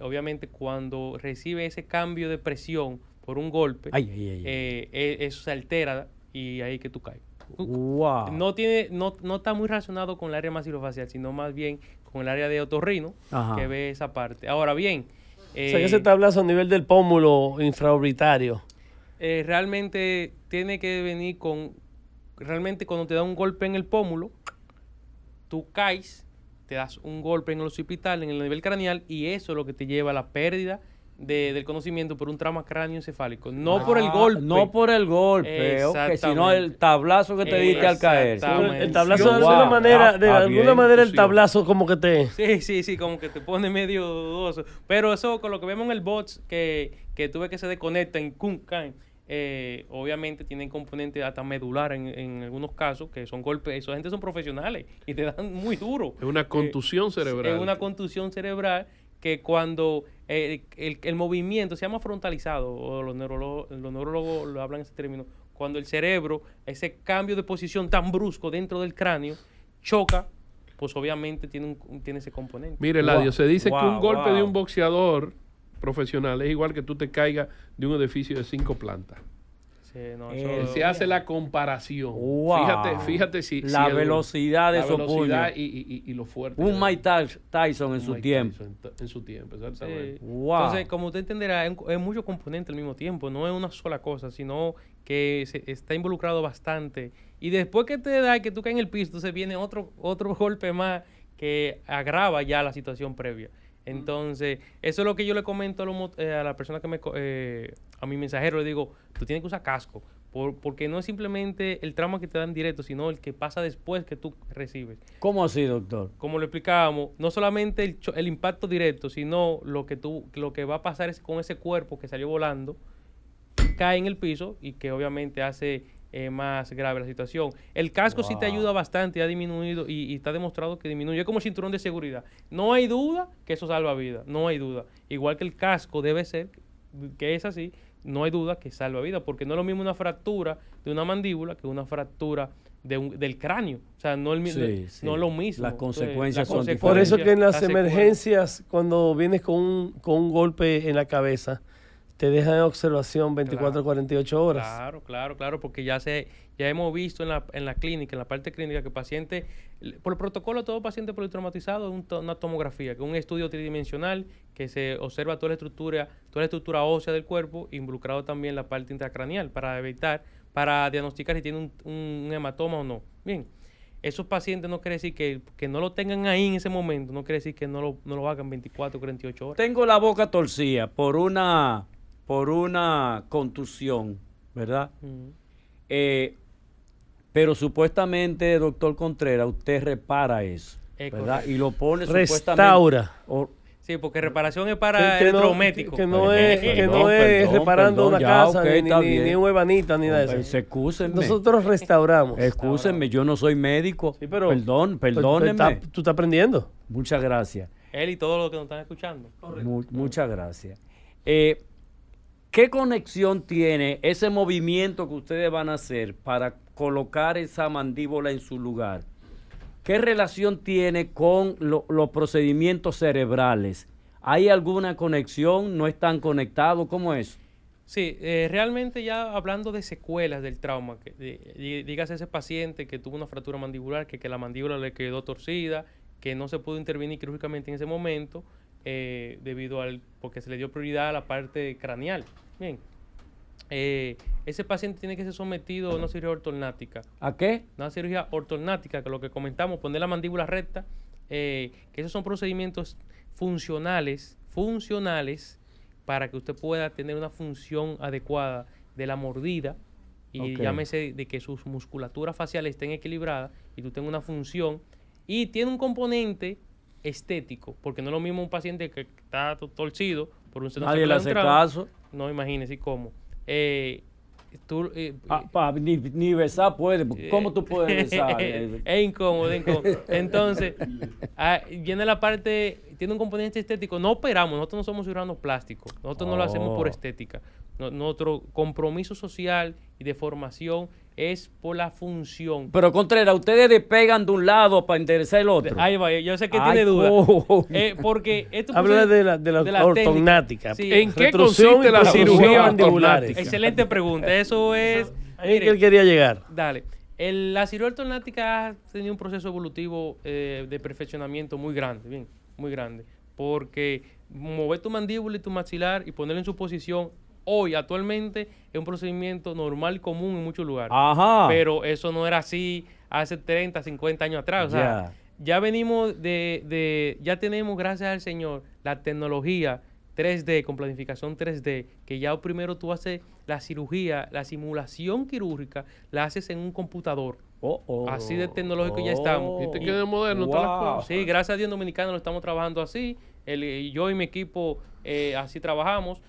S4: obviamente, cuando recibe ese cambio de presión por un golpe, e, eso se altera y ahí que tú caes.
S1: No
S4: tiene, no, está muy relacionado con el área masilofacial sino más bien con el área de otorrino, que ve esa parte. Ahora bien. Eh, o sea,
S3: que eh, a nivel del pómulo infraorbitario.
S4: Eh, realmente tiene que venir con. Realmente, cuando te da un golpe en el pómulo, tú caes, te das un golpe en el occipital, en el nivel craneal, y eso es lo que te lleva a la pérdida del conocimiento por un trauma cráneoencefálico, no
S1: ah, por el golpe. No por el golpe, sino el
S4: tablazo que te diste al caer. El tablazo de alguna manera, de alguna manera el tablazo como que te... Sí, sí, sí, como que te pone medio dudoso. Pero eso con lo que vemos en el bots que, que tuve que se desconecta en Kunkan, eh, obviamente tienen componente hasta medular en, algunos casos, que son golpes, Esos gente son profesionales y te dan muy duro.
S2: Es una eh, contusión cerebral. Es una
S4: contusión cerebral que cuando eh, el, el, movimiento se llama frontalizado, o los neurólogos, los neurólogos lo hablan ese término, cuando el cerebro, ese cambio de posición tan brusco dentro del cráneo, choca, pues obviamente tiene, un, tiene ese componente. Mire, Ladio, se dice
S2: que un golpe de un boxeador profesional es igual que tú te caigas de un edificio de cinco plantas. Eh, se hace la comparación. Fíjate, si. La velocidad de esos puños. Y, y, lo fuerte.
S1: Un Mike Tyson en su tiempo.
S2: en su tiempo, Entonces,
S4: como usted entenderá, es, mucho muchos componentes al mismo tiempo. No es una sola cosa, sino que se, está involucrado bastante. Y después que te da que tú caes en el piso, entonces viene otro, otro golpe más que agrava ya la situación previa. Entonces, eso es lo que yo le comento a, eh, la persona que me... Eh, a mi mensajero le digo, tú tienes que usar casco, porque no es simplemente el trauma que te dan directo, sino el que pasa después que tú recibes.
S1: ¿Cómo así, doctor?
S4: Como lo explicábamos, no solamente el, el impacto directo, sino lo que, tú, lo que va a pasar es con ese cuerpo que salió volando, cae en el piso y que obviamente hace eh, más grave la situación. El casco sí te ayuda bastante, ha disminuido y, está demostrado que disminuye. como cinturón de seguridad. No hay duda que eso salva vida no hay duda. Igual que el casco debe ser, que es así, no hay duda que salva vida porque no es lo mismo una fractura de una mandíbula que una fractura del cráneo. O sea, no, el, no, es lo mismo. Las consecuencias son Por eso que en las, las
S3: emergencias, cuando vienes con un, con un golpe en la cabeza, te deja en observación 24 48 horas. Claro,
S4: claro, claro, porque ya se ya hemos visto en la, clínica, en la parte clínica, que paciente, por el protocolo, todo paciente politraumatizado es una tomografía, que es un estudio tridimensional que se observa toda la estructura, toda la estructura ósea del cuerpo, involucrado también la parte intracraneal, para evitar, para diagnosticar si tiene un, hematoma o no. Bien, esos pacientes no quiere decir que, no lo tengan ahí en ese momento, no quiere decir que no lo, no lo hagan 24 48 horas.
S1: Tengo la boca torcida por una por una contusión, ¿verdad? Mm. Eh, pero supuestamente, doctor Contreras, usted repara eso, ¿verdad? Y lo pone Restaura.
S4: Sí, porque reparación es para electrométrico. Que no, es, que no es reparando una casa, ni, un ni nada de
S1: eso. Nosotros restauramos. Excúsenme, yo no soy médico. Sí, pero, Perdón, perdónenme. tú estás aprendiendo. Muchas gracias.
S4: Él y todos los que nos
S1: están escuchando. muchas gracias. Eh, ¿Qué conexión tiene ese movimiento que ustedes van a hacer para colocar esa mandíbula en su lugar? ¿Qué relación tiene con los procedimientos cerebrales? ¿Hay alguna conexión? ¿No están conectados? ¿Cómo es? Sí, eh,
S4: realmente ya hablando de secuelas del trauma, que, a ese paciente que tuvo una fractura mandibular, que, la mandíbula le quedó torcida, que no se pudo intervenir quirúrgicamente en ese momento, eh, debido al, porque se le dio prioridad a la parte craneal. Bien. Eh, ese paciente tiene que ser sometido a una cirugía ortognática. ¿A qué? Una cirugía ortognática, que lo que comentamos, poner la mandíbula recta, eh, que esos son procedimientos funcionales, funcionales, para que usted pueda tener una función adecuada de la mordida y llámese de que sus musculaturas faciales estén equilibradas y tú tengas una función y tiene un componente estético, porque no es lo mismo un paciente que está torcido por un le hace caso. No, imagínese cómo.
S1: Eh, tú, eh, ah, eh, ni, besar puede. ¿Cómo tú puedes besar? es incómodo, incómodo. Entonces,
S4: viene ah, la parte, tiene un componente estético. No operamos, nosotros no somos ciudadanos plásticos. Nosotros no lo hacemos por oh. estética. nuestro compromiso social y de formación es por la función.
S1: Pero Contreras, ustedes despegan de un lado para enderezar el otro. Ahí va, yo sé que tiene duda. Eh, porque esto Habla de
S3: la, de la, ortognática. ¿En qué consiste la cirugía ortognática?
S1: Excelente
S4: pregunta. Eso es. Ahí es que él quería llegar. Dale. la cirugía ortognática ha tenido un proceso evolutivo eh, de perfeccionamiento muy grande, bien, muy grande. Porque mover tu mandíbula y tu maxilar y ponerlo en su posición hoy, actualmente, es un procedimiento normal, común en muchos lugares. Pero eso no era así hace 30, 50 años atrás. O sea, ya venimos de, de, ya tenemos, gracias al Señor, la tecnología 3D, con planificación 3D, que ya primero tú haces la cirugía, la simulación quirúrgica, la haces en un computador. Oh, oh. así de tecnológico ya estamos. Oh. Y te moderno Sí, gracias a Dios Dominicano lo estamos trabajando así. yo y mi equipo eh, así trabajamos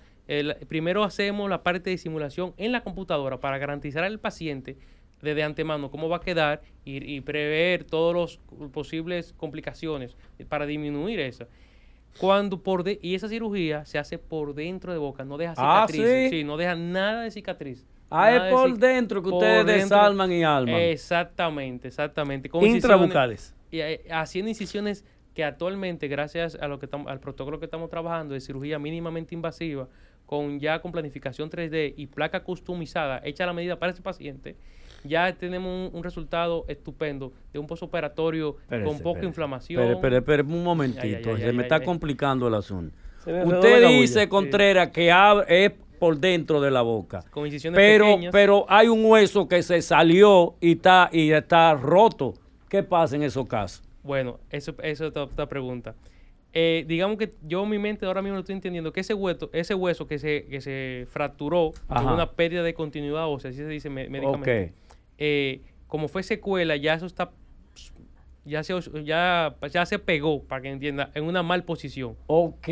S4: primero hacemos la parte de simulación en la computadora para garantizar al paciente desde antemano cómo va a quedar y, prever todas las posibles complicaciones para disminuir eso. Cuando por de, y esa cirugía se hace por dentro de boca, no deja ah, cicatriz, ¿sí? no deja nada de cicatriz. Ah, es por dentro que ustedes desalman y alman. Exactamente, exactamente. Con Intrabucales. Y eh, haciendo incisiones que actualmente, gracias a lo que al protocolo que estamos trabajando de cirugía mínimamente invasiva, con ya con planificación 3D y placa customizada hecha a la medida para ese paciente, ya tenemos un, resultado estupendo de un postoperatorio con poca inflamación. inflamación. Pero, un momentito, se me está
S1: complicando el asunto. Usted dice, Contreras, que es por dentro de la boca. pero, pero hay un hueso que se salió y está, y está roto. ¿Qué pasa en esos casos?
S4: Bueno, eso, eso es otra pregunta. Eh, digamos que yo en mi mente ahora mismo lo estoy entendiendo, que ese hueso, ese hueso que se, que se fracturó una pérdida de continuidad o sea así se dice médicamente, eh, como fue secuela, ya eso está ya se, ya, se pegó, para que entienda, en una mal posición. Ok.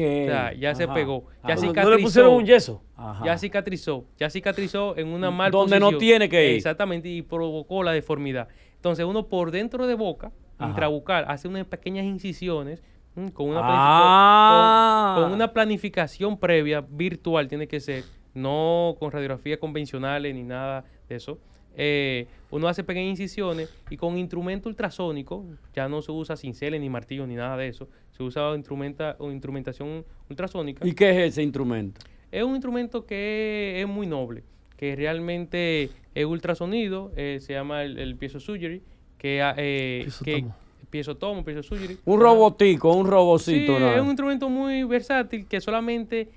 S4: ya se pegó. Ah, ya cicatrizó. No le pusieron un yeso. Ya cicatrizó. Ya cicatrizó en una mal posición. Donde no tiene que ir. Exactamente, y provocó la deformidad. Entonces, uno por dentro de boca, intrabucal, hace unas pequeñas incisiones Mm, con una, ah. con, una planificación previa virtual tiene que ser, no con radiografías convencionales ni nada de eso. Eh, uno hace pequeñas incisiones y con instrumento ultrasónico, ya no se usa cinceles ni martillos ni nada de eso, se usa instrumenta, o instrumentación ultrasónica. ¿Y qué
S1: es ese instrumento?
S4: Es un instrumento que es, muy noble, que realmente es ultrasonido, eh, se llama el, el piezo surgery, que, ah, eh, que, piezo tomo, piezo sugiri.
S1: Un ah. robotico, un robocito. Sí, es un
S4: instrumento muy versátil que solamente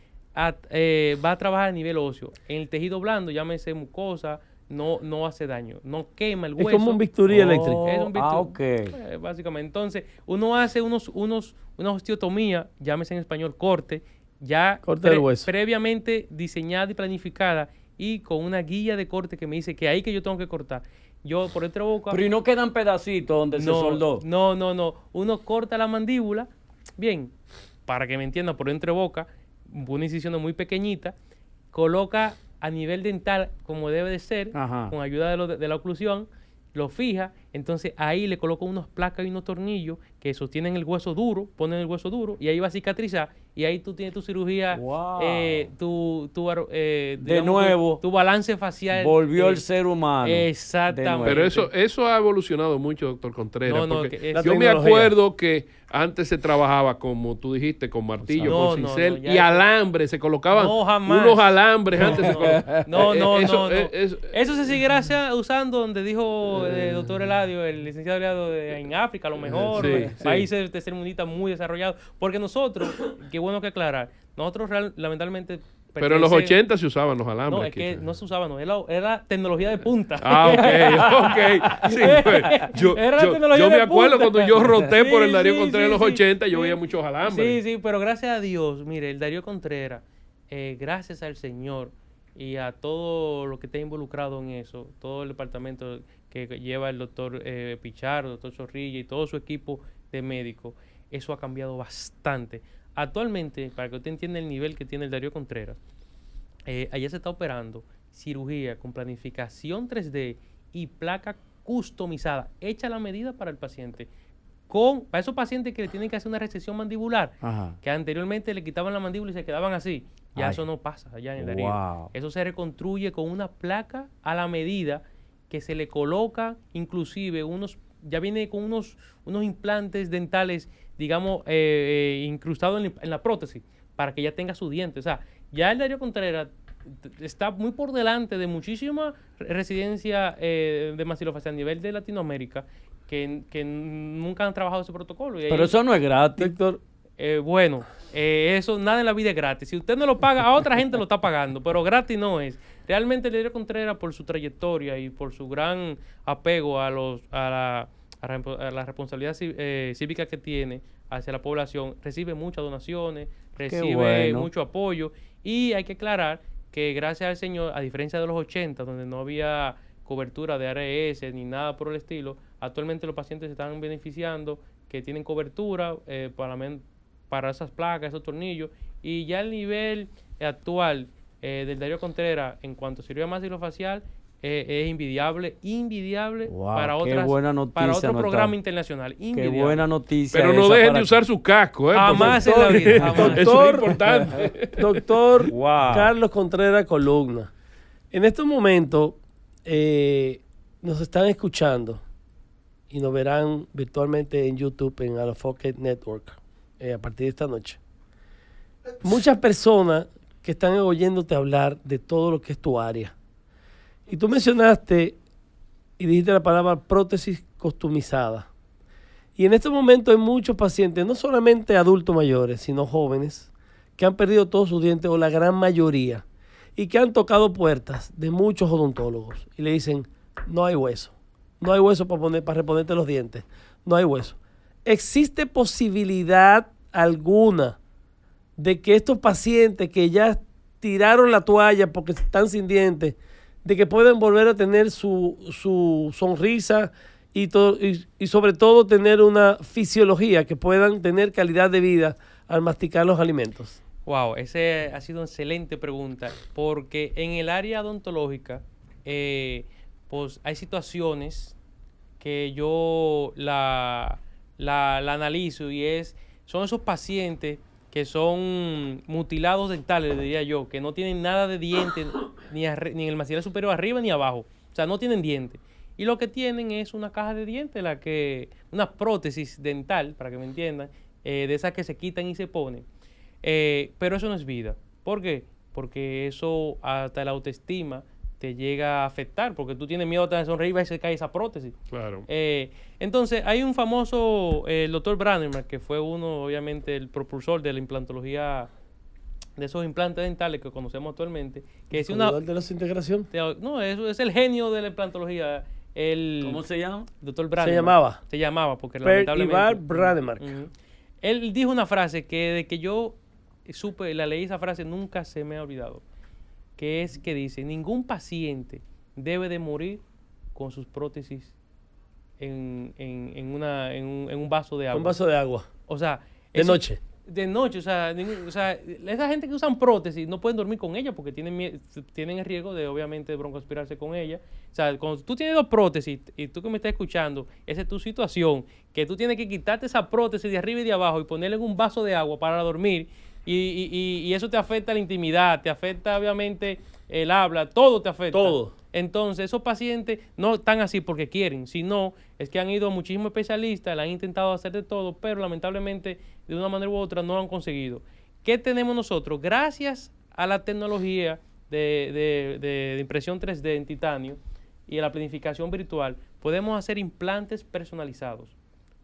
S4: eh, va a trabajar a nivel óseo. En el tejido blando, llámese mucosa, no, no hace daño, no quema el hueso. Es como un bisturí oh. eléctrico. Es un bisturí, ah, okay. Eh, básicamente. Entonces, uno hace unos, unos, una osteotomía, llámese en español corte, ya previamente diseñada y planificada y con una guía de corte que me dice que ahí que yo tengo que cortar. Yo por entre boca. Pero y no quedan pedacitos donde se soldó. No, no, no. Uno corta la mandíbula, bien, para que me entienda, por entre boca, una incisión muy pequeñita, coloca a nivel dental como debe de ser, con ayuda de, la oclusión, lo fija, entonces ahí le coloca unas placas y unos tornillos que sostienen el hueso duro, ponen el hueso duro y ahí va a cicatrizar y ahí tú tienes tu cirugía, eh, tu, eh, de nuevo, tu, balance facial. Volvió el eh, ser
S2: humano. Exactamente. Pero eso, eso ha evolucionado mucho, doctor Contreras. yo me acuerdo que antes se trabajaba, como tú dijiste, con martillo, con cincel y alambre. Se colocaban unos alambres antes. No, no, eso, no. Eso, se
S4: seguirá usando donde dijo el doctor Eladio, el licenciado Eladio, de, en África, a lo mejor, países países tercer mundo muy desarrollados. Porque nosotros, que bueno que aclarar. Nosotros lamentablemente Pero en los 80
S2: se usaban los alambres. No, es
S4: que no se usaban, era, tecnología de punta. Ah, pues, yo, me acuerdo cuando yo roté por el Darío Contreras en los 80, yo veía muchos alambres. Sí, sí, pero gracias a Dios, mire, el Darío Contreras, eh, gracias al Señor y a todo lo que está involucrado en eso, todo el departamento que lleva el doctor eh, Pichardo, el doctor Chorrilla y todo su equipo de médicos, eso ha cambiado bastante Actualmente, para que usted entienda el nivel que tiene el Darío Contreras, eh, allá se está operando cirugía con planificación 3D y placa customizada, hecha la medida para el paciente. Con, para esos pacientes que le tienen que hacer una recesión mandibular, que anteriormente le quitaban la mandíbula y se quedaban así. Ya eso no pasa allá en el Darío. Eso se reconstruye con una placa a la medida que se le coloca inclusive unos, ya viene con unos, unos implantes dentales digamos, eh, eh, incrustado en, la prótesis para que ya tenga su diente. O sea, ya el diario Contreras está muy por delante de muchísima residencia eh, de maxilofacial a nivel de Latinoamérica que, nunca han trabajado ese protocolo. Pero eso no es gratis, Héctor. Eh, bueno, eso nada en la vida es gratis. Si usted no lo paga, a otra gente lo está pagando, pero gratis no es. Realmente el diario Contreras, por su trayectoria y por su gran apego a los a la, eh, la responsabilidad eh, cívica que tiene hacia la población, recibe muchas donaciones, recibe mucho apoyo y hay que aclarar que gracias al Señor, a diferencia de los 80, donde no había cobertura de ARS ni nada por el estilo, actualmente los pacientes se están beneficiando, que tienen cobertura eh, para, para esas placas, esos tornillos, y ya el nivel actual del Darío Contreras en cuanto a cirugía maxilofacial eh, es invidiable, invidiable para, otras, buena para otro programa internacional. buena noticia. Pero no
S2: dejen de usar su casco ¿eh? Doctor, doctor
S3: Carlos Contreras Columna. En estos momentos eh, nos están escuchando y nos verán virtualmente en YouTube, en Alofoque Network, eh, a partir de esta noche. Muchas personas que están oyéndote hablar de todo lo que es tu área y tú mencionaste y dijiste la palabra prótesis costumizada. Y en este momento hay muchos pacientes, no solamente adultos mayores, sino jóvenes, que han perdido todos sus dientes o la gran mayoría y que han tocado puertas de muchos odontólogos y le dicen, no hay hueso, no hay hueso para, poner, para reponerte los dientes, no hay hueso. ¿Existe posibilidad alguna de que estos pacientes que ya tiraron la toalla porque están sin dientes, de que puedan volver a tener su, su sonrisa y, y, sobre todo tener una fisiología, que puedan tener calidad de vida al masticar los
S4: alimentos? Wow, esa ha sido una excelente pregunta, porque en el área odontológica eh, pues hay situaciones que yo la, la, la analizo y es, son esos pacientes que son mutilados dentales, diría yo, que no tienen nada de diente, ni, ni en el maxilar superior arriba ni abajo. O sea, no tienen diente. Y lo que tienen es una caja de dientes, la que, una prótesis dental, para que me entiendan, eh, de esas que se quitan y se ponen. Eh, pero eso no es vida. ¿Por qué? Porque eso hasta la autoestima te llega a afectar, porque tú tienes miedo de sonreír y se cae esa prótesis. Claro. Eh, entonces, hay un famoso, eh, el doctor Branemark, que fue uno, obviamente, el propulsor de la implantología, de esos implantes dentales que conocemos actualmente, que es una... de
S3: la integración?
S4: no, eso es el genio de la implantología. El, ¿Cómo se llama? Doctor Brandemar Se llamaba. Se llamaba, porque lamentablemente... Per Él dijo una frase que de que yo supe, la leí esa frase, nunca se me ha olvidado que es que dice, ningún paciente debe de morir con sus prótesis en, en, en, en, un, vaso de agua. Un vaso de agua. O sea... De noche. De noche, o sea, esa gente que usan prótesis no pueden dormir con ella porque tienen, tienen el riesgo de, obviamente, broncoaspirarse con ella. O sea, cuando tú tienes dos prótesis y tú que me estás escuchando, esa es tu situación, que tú tienes que quitarte esa prótesis de arriba y de abajo y ponerle en un vaso de agua para dormir y, y, y, eso te afecta la intimidad, te afecta obviamente el habla, todo te afecta. Todo. Entonces, esos pacientes no están así porque quieren, sino es que han ido muchísimos especialistas, le han intentado hacer de todo, pero lamentablemente de una manera u otra no han conseguido. ¿Qué tenemos nosotros? Gracias a la tecnología de, impresión 3D en titanio y a la planificación virtual, podemos hacer implantes personalizados.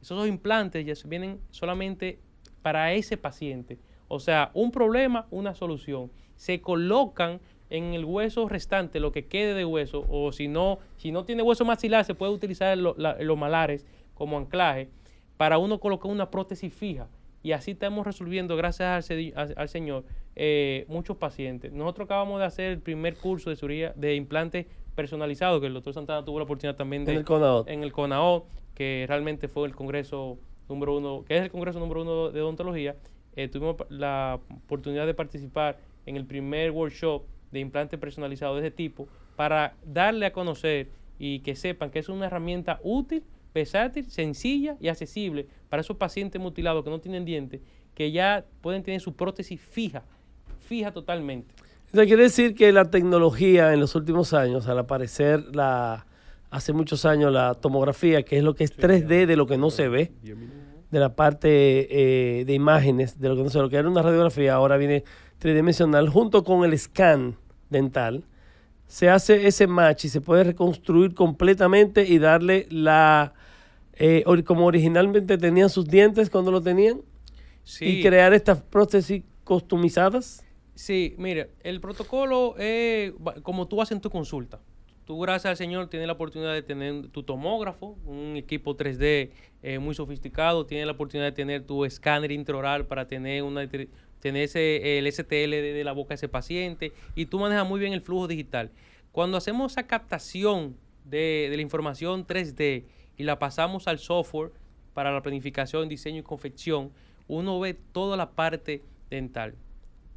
S4: Esos implantes ya vienen solamente para ese paciente o sea, un problema, una solución. Se colocan en el hueso restante, lo que quede de hueso, o si no, si no tiene hueso maxilar, se puede utilizar los malares como anclaje para uno colocar una prótesis fija. Y así estamos resolviendo, gracias al, Señor, eh, muchos pacientes. Nosotros acabamos de hacer el primer curso de cirugía de implantes personalizados, que el doctor Santana tuvo la oportunidad también de... En el En el CONAO, que realmente fue el congreso número uno, que es el congreso número uno de odontología, eh, tuvimos la oportunidad de participar en el primer workshop de implante personalizado de ese tipo para darle a conocer y que sepan que es una herramienta útil, versátil, sencilla y accesible para esos pacientes mutilados que no tienen dientes, que ya pueden tener su prótesis fija, fija totalmente.
S3: quiere decir que la tecnología en los últimos años, al aparecer la hace muchos años la tomografía, que es lo que es 3D de lo que no se ve de la parte eh, de imágenes, de lo que, lo que era una radiografía, ahora viene tridimensional, junto con el scan dental, se hace ese match y se puede reconstruir completamente y darle la... Eh, como originalmente tenían sus dientes cuando lo tenían, y crear estas prótesis customizadas.
S4: Sí, mire, el protocolo es eh, como tú haces en tu consulta tú gracias al Señor tienes la oportunidad de tener tu tomógrafo, un equipo 3D eh, muy sofisticado, tienes la oportunidad de tener tu escáner intraoral para tener una tener el STL de, la boca de ese paciente y tú manejas muy bien el flujo digital. Cuando hacemos esa captación de, de la información 3D y la pasamos al software para la planificación, diseño y confección, uno ve toda la parte dental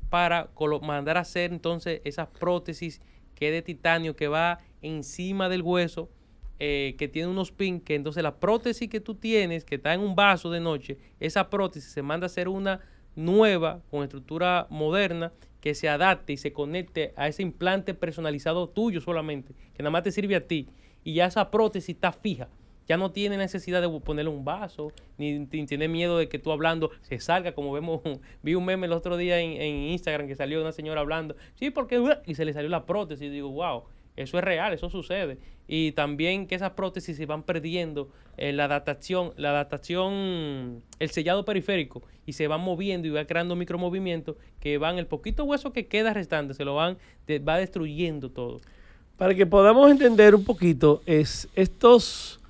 S4: para mandar a hacer entonces esas prótesis que es de titanio que va encima del hueso eh, que tiene unos pins, que entonces la prótesis que tú tienes, que está en un vaso de noche, esa prótesis se manda a hacer una nueva, con estructura moderna, que se adapte y se conecte a ese implante personalizado tuyo solamente, que nada más te sirve a ti. Y ya esa prótesis está fija. Ya no tiene necesidad de ponerle un vaso, ni, tiene miedo de que tú hablando se salga, como vemos, vi un meme el otro día en, Instagram que salió una señora hablando, sí, porque, y se le salió la prótesis, y digo, wow, eso es real, eso sucede. Y también que esas prótesis se van perdiendo eh, la adaptación, la adaptación, el sellado periférico, y se van moviendo y va creando micromovimientos que van, el poquito hueso que queda restante, se lo van, va destruyendo todo.
S3: Para que podamos entender un poquito, es estos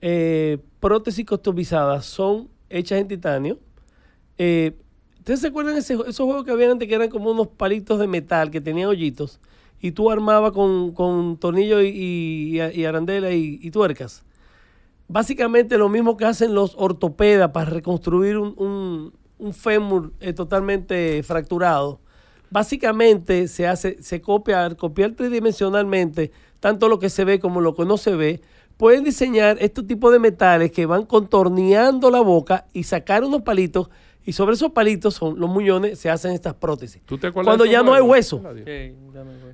S3: eh, prótesis customizadas son hechas en titanio. Eh, ¿Ustedes se acuerdan de esos juegos que habían antes que eran como unos palitos de metal que tenían hoyitos? y tú armabas con, con tornillos y, y, y, arandela y, tuercas. Básicamente lo mismo que hacen los ortopedas para reconstruir un, fémur eh, totalmente fracturado. Básicamente se hace, se copia, copiar tridimensionalmente tanto lo que se ve como lo que no se ve. Pueden diseñar este tipo de metales que van contorneando la boca y sacar unos palitos y sobre esos palitos, son los muñones, se hacen estas prótesis.
S2: Cuando ya no hay hueso. El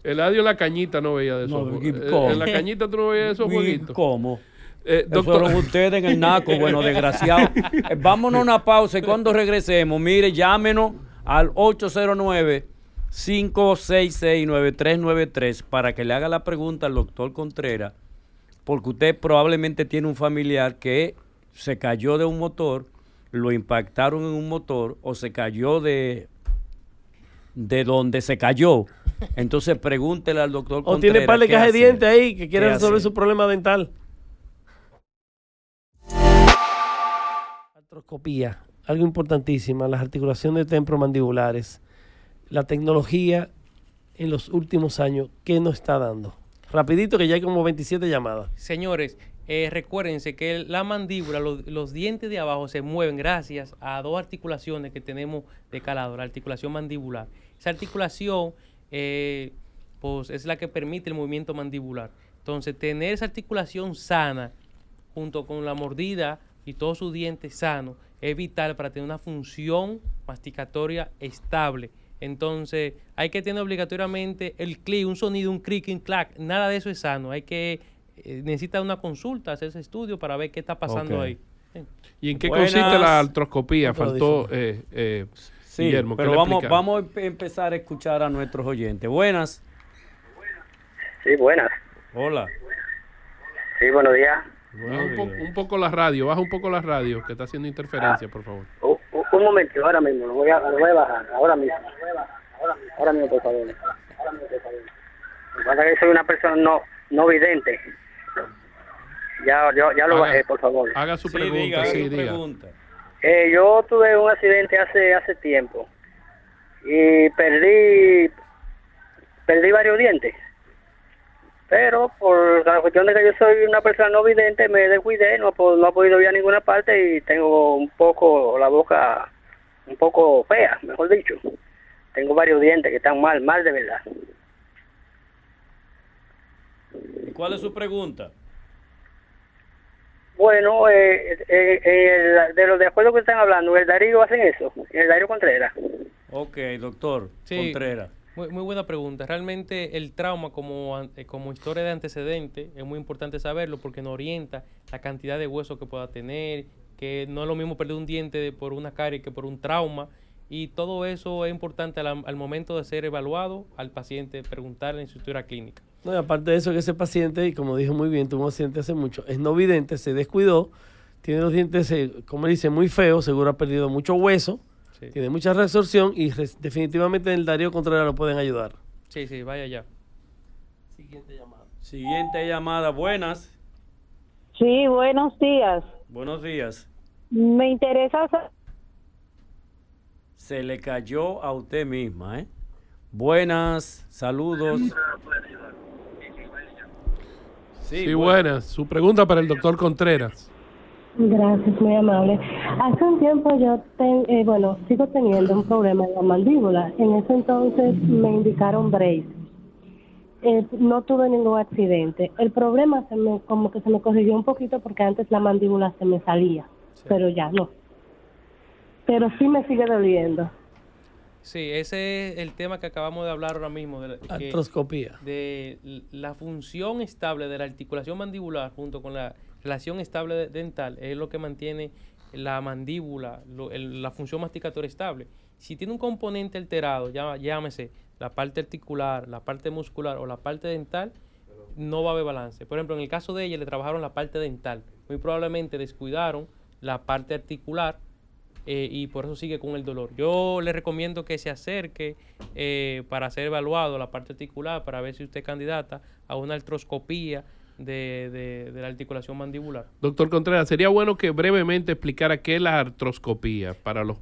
S2: Eladio la cañita no veía de eso. Eh, ¿cómo? en la cañita tú no veías de esos ¿Cómo? Eh, doctor. ustedes en el naco, bueno, desgraciado.
S1: Eh, vámonos a una pausa y cuando regresemos, mire, llámenos al 809 566 9393 para que le haga la pregunta al doctor Contreras, porque usted probablemente tiene un familiar que se cayó de un motor lo impactaron en un motor o se cayó de, de donde se cayó. Entonces pregúntele al doctor. O tiene par de caja de dientes ahí que quiere resolver
S3: su problema dental. Artroscopía, algo importantísimo, las articulaciones de tempromandibulares. La tecnología en los últimos años, ¿qué nos está dando? Rapidito que ya hay como 27 llamadas.
S4: Señores, eh, recuérdense que la mandíbula, los, dientes de abajo se mueven gracias a dos articulaciones que tenemos de calado, la articulación mandibular. Esa articulación eh, pues es la que permite el movimiento mandibular. Entonces, tener esa articulación sana junto con la mordida y todos sus dientes sanos es vital para tener una función masticatoria estable. Entonces, hay que tener obligatoriamente el clic, un sonido, un clic, un clac, nada de eso es sano. Hay que eh, necesita una consulta, hacer ese estudio para ver qué está pasando ahí. ¿Y en qué
S2: consiste la artroscopía? Faltó eh, eh, sí, Pero vamos,
S1: vamos a empezar a escuchar a nuestros oyentes. Buenas. Sí, buenas.
S2: Hola. Sí, buenos días. un, poco la radio, baja un poco la radio, que está haciendo interferencia, ah. por favor.
S3: Un, momento, ahora mismo, lo voy, a, lo voy a bajar, ahora
S2: mismo.
S4: Ahora mismo, por favor. Ahora que
S3: que
S1: soy una persona no, no vidente.
S4: Ya, lo bajé, por favor. Haga su
S3: pregunta, eh, yo tuve un accidente hace hace tiempo y perdí perdí varios dientes. Pero por la cuestión de que yo soy una persona no vidente, me descuidé, no, pues, no he podido ir a ninguna parte y tengo un poco la boca un poco fea, mejor dicho. Tengo varios dientes que están mal, mal de verdad.
S1: cuál es su pregunta?
S3: Bueno, eh, eh, eh, de los de acuerdo que están hablando, el Darío hacen eso, el Darío Contreras.
S1: Ok, doctor Contreras.
S4: Muy, buena pregunta. Realmente el trauma como, como historia de antecedente es muy importante saberlo porque nos orienta la cantidad de huesos que pueda tener, que no es lo mismo perder un diente por una carie que por un trauma. Y todo eso es importante al, al momento de ser evaluado al paciente, preguntarle en su historia clínica.
S3: No, aparte de eso, que ese paciente, y como dijo muy bien, tuvo un paciente hace mucho, es no vidente, se descuidó, tiene los dientes, eh, como dice, muy feos, seguro ha perdido mucho hueso, tiene mucha resorción y definitivamente en el Darío Contreras lo pueden ayudar.
S4: Sí, sí, vaya ya.
S1: Siguiente llamada. Siguiente llamada, buenas. Sí, buenos días. Buenos días.
S4: Me interesa...
S1: Se le cayó a usted misma, ¿eh? Buenas, saludos.
S2: Sí, buenas. Su pregunta para el doctor Contreras.
S1: Gracias,
S4: muy amable. Hace un tiempo yo, eh, bueno, sigo teniendo un problema en la mandíbula. En ese entonces me indicaron brace. Eh, no tuve ningún accidente. El problema se me, como que se me corrigió un poquito porque antes la mandíbula se me salía, pero ya no. Pero sí me sigue doliendo. Sí, ese es el tema que acabamos de hablar ahora mismo. De la, de la función estable de la articulación mandibular junto con la relación estable dental es lo que mantiene la mandíbula, la función masticatoria estable. Si tiene un componente alterado, ya, llámese la parte articular, la parte muscular o la parte dental, no va a haber balance. Por ejemplo, en el caso de ella le trabajaron la parte dental. Muy probablemente descuidaron la parte articular eh, y por eso sigue con el dolor. Yo le recomiendo que se acerque eh, para ser evaluado la parte articular, para ver si usted candidata a una artroscopía de, la articulación mandibular.
S2: Doctor Contreras, sería bueno que brevemente explicara qué es la artroscopía para los,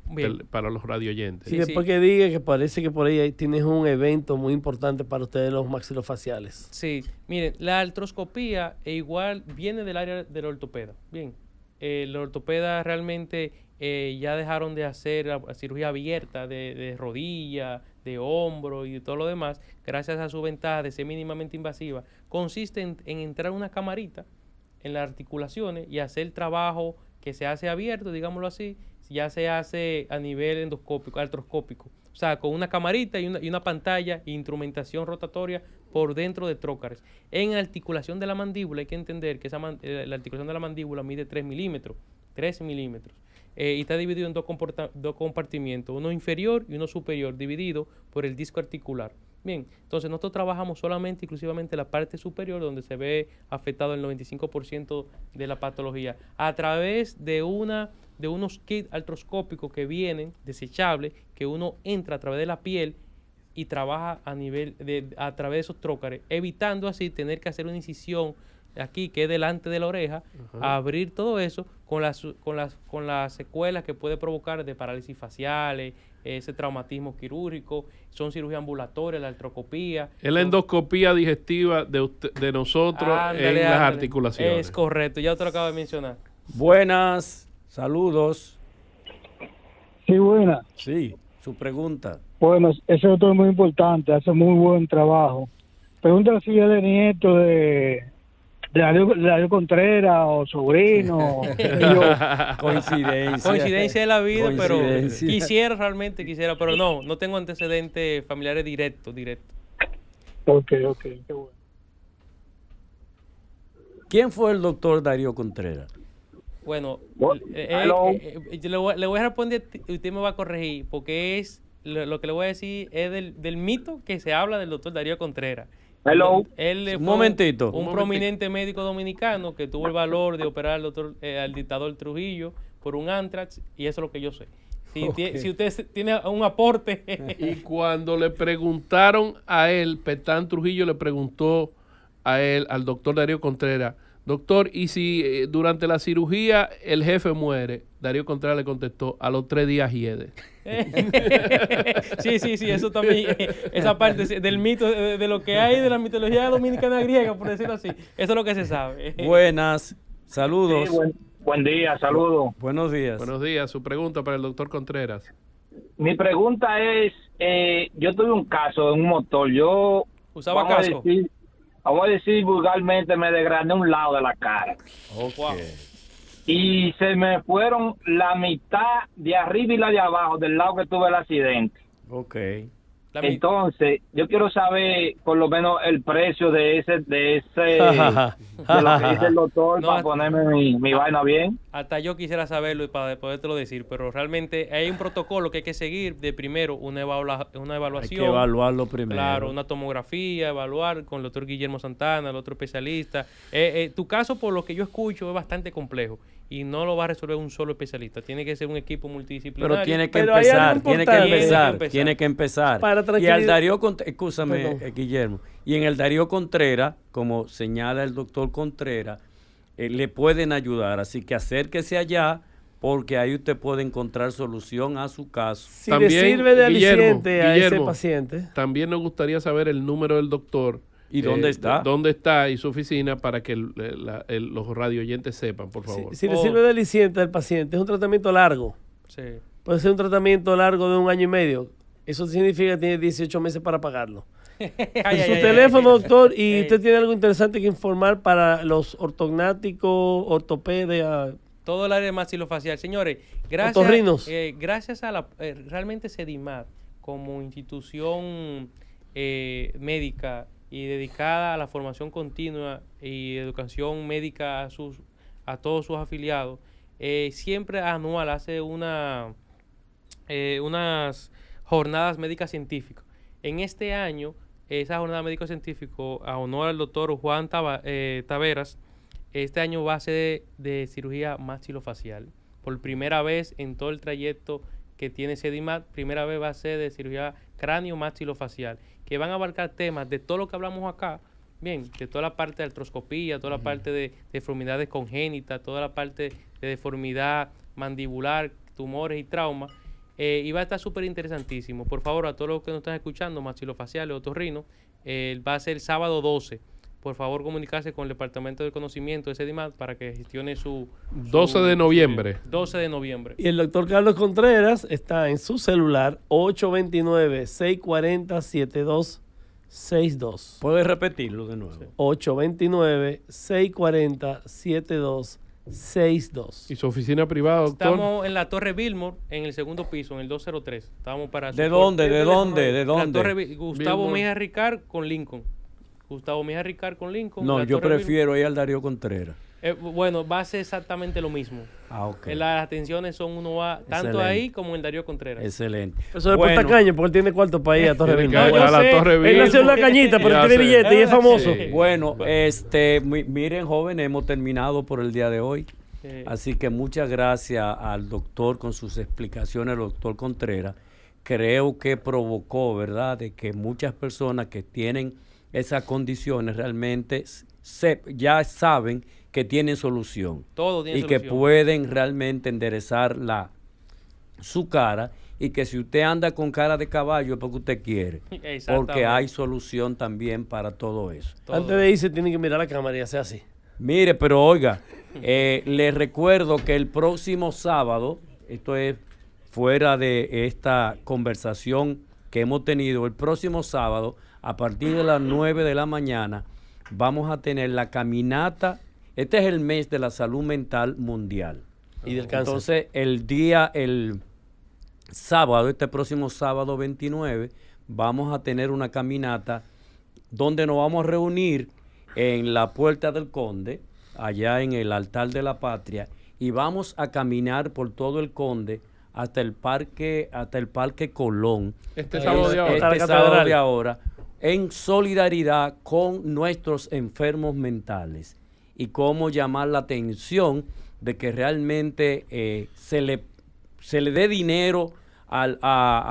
S2: para los radioyentes. sí, después que diga
S3: que parece que por ahí tienes un evento muy importante para ustedes los maxilofaciales. Sí,
S4: miren, la artroscopía igual viene del área del ortopeda. Bien, el eh, ortopeda realmente eh, ya dejaron de hacer la cirugía abierta de, de, rodilla, de hombro y todo lo demás, gracias a su ventaja de ser mínimamente invasiva, consiste en, entrar una camarita en las articulaciones y hacer el trabajo que se hace abierto, digámoslo así, ya se hace a nivel endoscópico, artroscópico. O sea, con una camarita y una, y una pantalla e instrumentación rotatoria por dentro de trócares. En articulación de la mandíbula hay que entender que esa, eh, la articulación de la mandíbula mide 3 milímetros. 3 milímetros. Eh, y está dividido en dos, dos compartimientos, uno inferior y uno superior, dividido por el disco articular. Bien, entonces nosotros trabajamos solamente, exclusivamente la parte superior, donde se ve afectado el 95% de la patología, a través de, una, de unos kits artroscópicos que vienen, desechables, que uno entra a través de la piel y trabaja a, nivel de, a través de esos trócares, evitando así tener que hacer una incisión aquí, que es delante de la oreja, abrir todo eso con las, con, las, con las secuelas que puede provocar de parálisis faciales, ese traumatismo quirúrgico, son cirugía ambulatorias, la artrocopía.
S2: Es la endoscopía digestiva de, de nosotros en las articulaciones. Es
S4: correcto, ya te lo acabo de mencionar.
S2: Buenas,
S1: saludos. Sí, buenas. Sí, su pregunta.
S4: Bueno, ese doctor es muy importante, hace muy buen trabajo. Pregunta si es de nieto de Darío Contrera Contreras o Sobrino. coincidencia. Coincidencia de la vida, pero quisiera realmente, quisiera, pero no, no tengo antecedentes familiares directos, directo. Ok, ok, qué bueno.
S1: ¿Quién fue el doctor Darío Contreras? Bueno, eh, eh,
S4: eh, le, voy, a responder y usted me va a corregir, porque es lo, que le voy a decir es del, del mito que se habla del doctor Darío Contreras. Hello. un momentito. Un, prominente médico dominicano que tuvo el ah. valor de operar eh, al, dictador Trujillo por un antrax, y eso es lo que yo sé. Si, si,
S2: usted tiene un aporte. y cuando le preguntaron a él, Petán Trujillo le preguntó a él, al doctor Darío Contreras, Doctor, ¿y si eh, durante la cirugía el jefe muere? Darío Contreras le contestó, a los tres días hiede.
S4: sí, sí, sí, eso también, eh, esa
S2: parte del mito, eh, de lo que hay de la mitología dominicana griega, por decirlo así. Eso es lo que se sabe. Buenas,
S1: saludos. buen, día, saludos. Buenos días. Buenos
S2: días, su pregunta para el doctor Contreras. Mi pregunta es,
S4: yo tuve un caso de un motor, yo...
S2: ¿Usaba caso.
S4: Voy a decir vulgarmente, me desgrané un lado de la cara. Okay. Y se me fueron la mitad de arriba y la de abajo del lado que tuve el accidente.
S1: Ok. Entonces,
S4: yo quiero saber por lo menos el precio de ese, de ese, de
S2: lo que dice el doctor para ponerme mi, vaina bien.
S4: Hasta yo quisiera saberlo y para podértelo decir, pero realmente hay un protocolo que hay que seguir de primero una, una evaluación. Hay que evaluarlo primero. Claro, una tomografía, evaluar con el doctor Guillermo Santana, el otro especialista. Eh, eh, tu caso, por lo que yo escucho, es bastante complejo y no lo va a resolver un solo especialista. Tiene que ser un equipo multidisciplinario. Pero tiene que empezar, tiene que empezar, tiene que empezar. Para y al Darío,
S1: escúchame, eh, Guillermo, y en el Darío Contreras, como señala el doctor Contreras, eh, le pueden ayudar. Así que acérquese allá porque ahí usted puede encontrar solución a su caso. Si también, le sirve de Guillermo, aliciente a ese
S2: paciente. También nos gustaría saber el número del doctor ¿Y dónde eh, está? ¿Dónde está y su oficina para que eh, la, los radioyentes sepan, por favor? Si, le oh. sirve
S3: de al paciente, es un tratamiento largo. Sí. Puede ser un tratamiento largo de un año y medio. Eso significa que tiene 18 meses para pagarlo. en su teléfono, doctor, y usted tiene algo interesante que informar para los ortognáticos, ortopedia.
S4: Todo el área maxilofacial. Señores, gracias, eh, gracias a la... Eh, realmente Sedimar, como institución médica y dedicada a la formación continua y educación médica a, sus, a todos sus afiliados, eh, siempre anual hace eh, unas jornadas médicas científicas. En este año, esa jornada médico científico a honor al doctor Juan eh, Taveras, este año va a ser de, de cirugía maxilofacial, por primera vez en todo el trayecto que tiene CEDIMAT, primera vez va a ser de cirugía cráneo maxilofacial, que van a abarcar temas de todo lo que hablamos acá, bien, de toda la parte de artroscopía, toda la parte de, deformidades congénitas, toda la parte de deformidad mandibular, tumores y traumas, eh, y va a estar súper interesantísimo. Por favor, a todos los que nos están escuchando, maxilofaciales, otorrino, eh, va a ser el sábado 12 por favor comunicarse con el Departamento de Conocimiento de SEDIMAT para que gestione su... 12 de
S2: noviembre.
S4: 12 de noviembre.
S3: Y el doctor Carlos Contreras está en su celular 829-640-7262. 7262 Puede repetirlo de nuevo? 829-640-7262. ¿Y su oficina
S2: privada, Estamos
S4: en la Torre Billmore, en el segundo piso, en el 203. Estamos para... ¿De dónde? ¿De dónde? ¿De dónde? Gustavo Mejía Ricard con Lincoln. Gustavo Mija Ricard con Lincoln. No, yo prefiero ir al
S1: Darío Contreras.
S4: Eh, bueno, va a ser exactamente lo mismo. Ah, okay. Eh, las atenciones son uno va tanto ahí como en Darío Contreras. Excelente. Eso de bueno. porque
S3: él tiene cuarto para a Torre la Torre Él nació en la cañita, pero tiene billete y es famoso.
S1: Bueno, este, miren, jóvenes, hemos terminado por el día de hoy. Así que muchas gracias al doctor con sus explicaciones, el doctor Contreras. Creo que provocó, ¿verdad?, de que muchas personas que tienen esas condiciones realmente ya saben que tienen solución Todo y que pueden realmente enderezar la, su cara y que si usted anda con cara de caballo es porque usted quiere. Porque hay solución también para todo eso. Antes de irse tienen que mirar la cámara y hacer así. Mire, pero oiga, eh, les recuerdo que el próximo sábado, esto es fuera de esta conversación que hemos tenido, el próximo sábado a partir de las 9 de la mañana vamos a tener la caminata. Este es el mes de la salud mental mundial. Y Entonces, el día, el sábado, este próximo sábado 29, vamos a tener una caminata donde nos vamos a reunir en la Puerta del Conde, allá en el altar de la patria, y vamos a caminar por todo el Conde hasta el parque, hasta el parque Colón. Este sábado de eh, ahora este en solidaridad con nuestros enfermos mentales y cómo llamar la atención de que realmente eh, se, le, se le dé dinero a,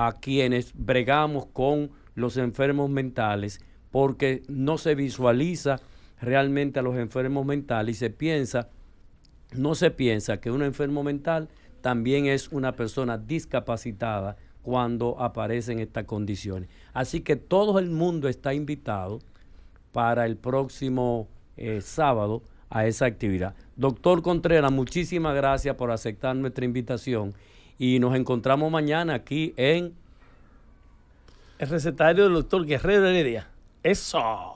S1: a quienes bregamos con los enfermos mentales porque no se visualiza realmente a los enfermos mentales y se piensa, no se piensa que un enfermo mental también es una persona discapacitada cuando aparecen estas condiciones. Así que todo el mundo está invitado para el próximo eh, sábado a esa actividad. Doctor Contreras, muchísimas gracias por aceptar nuestra invitación y nos encontramos mañana aquí en... El recetario del doctor Guerrero Heredia. Eso.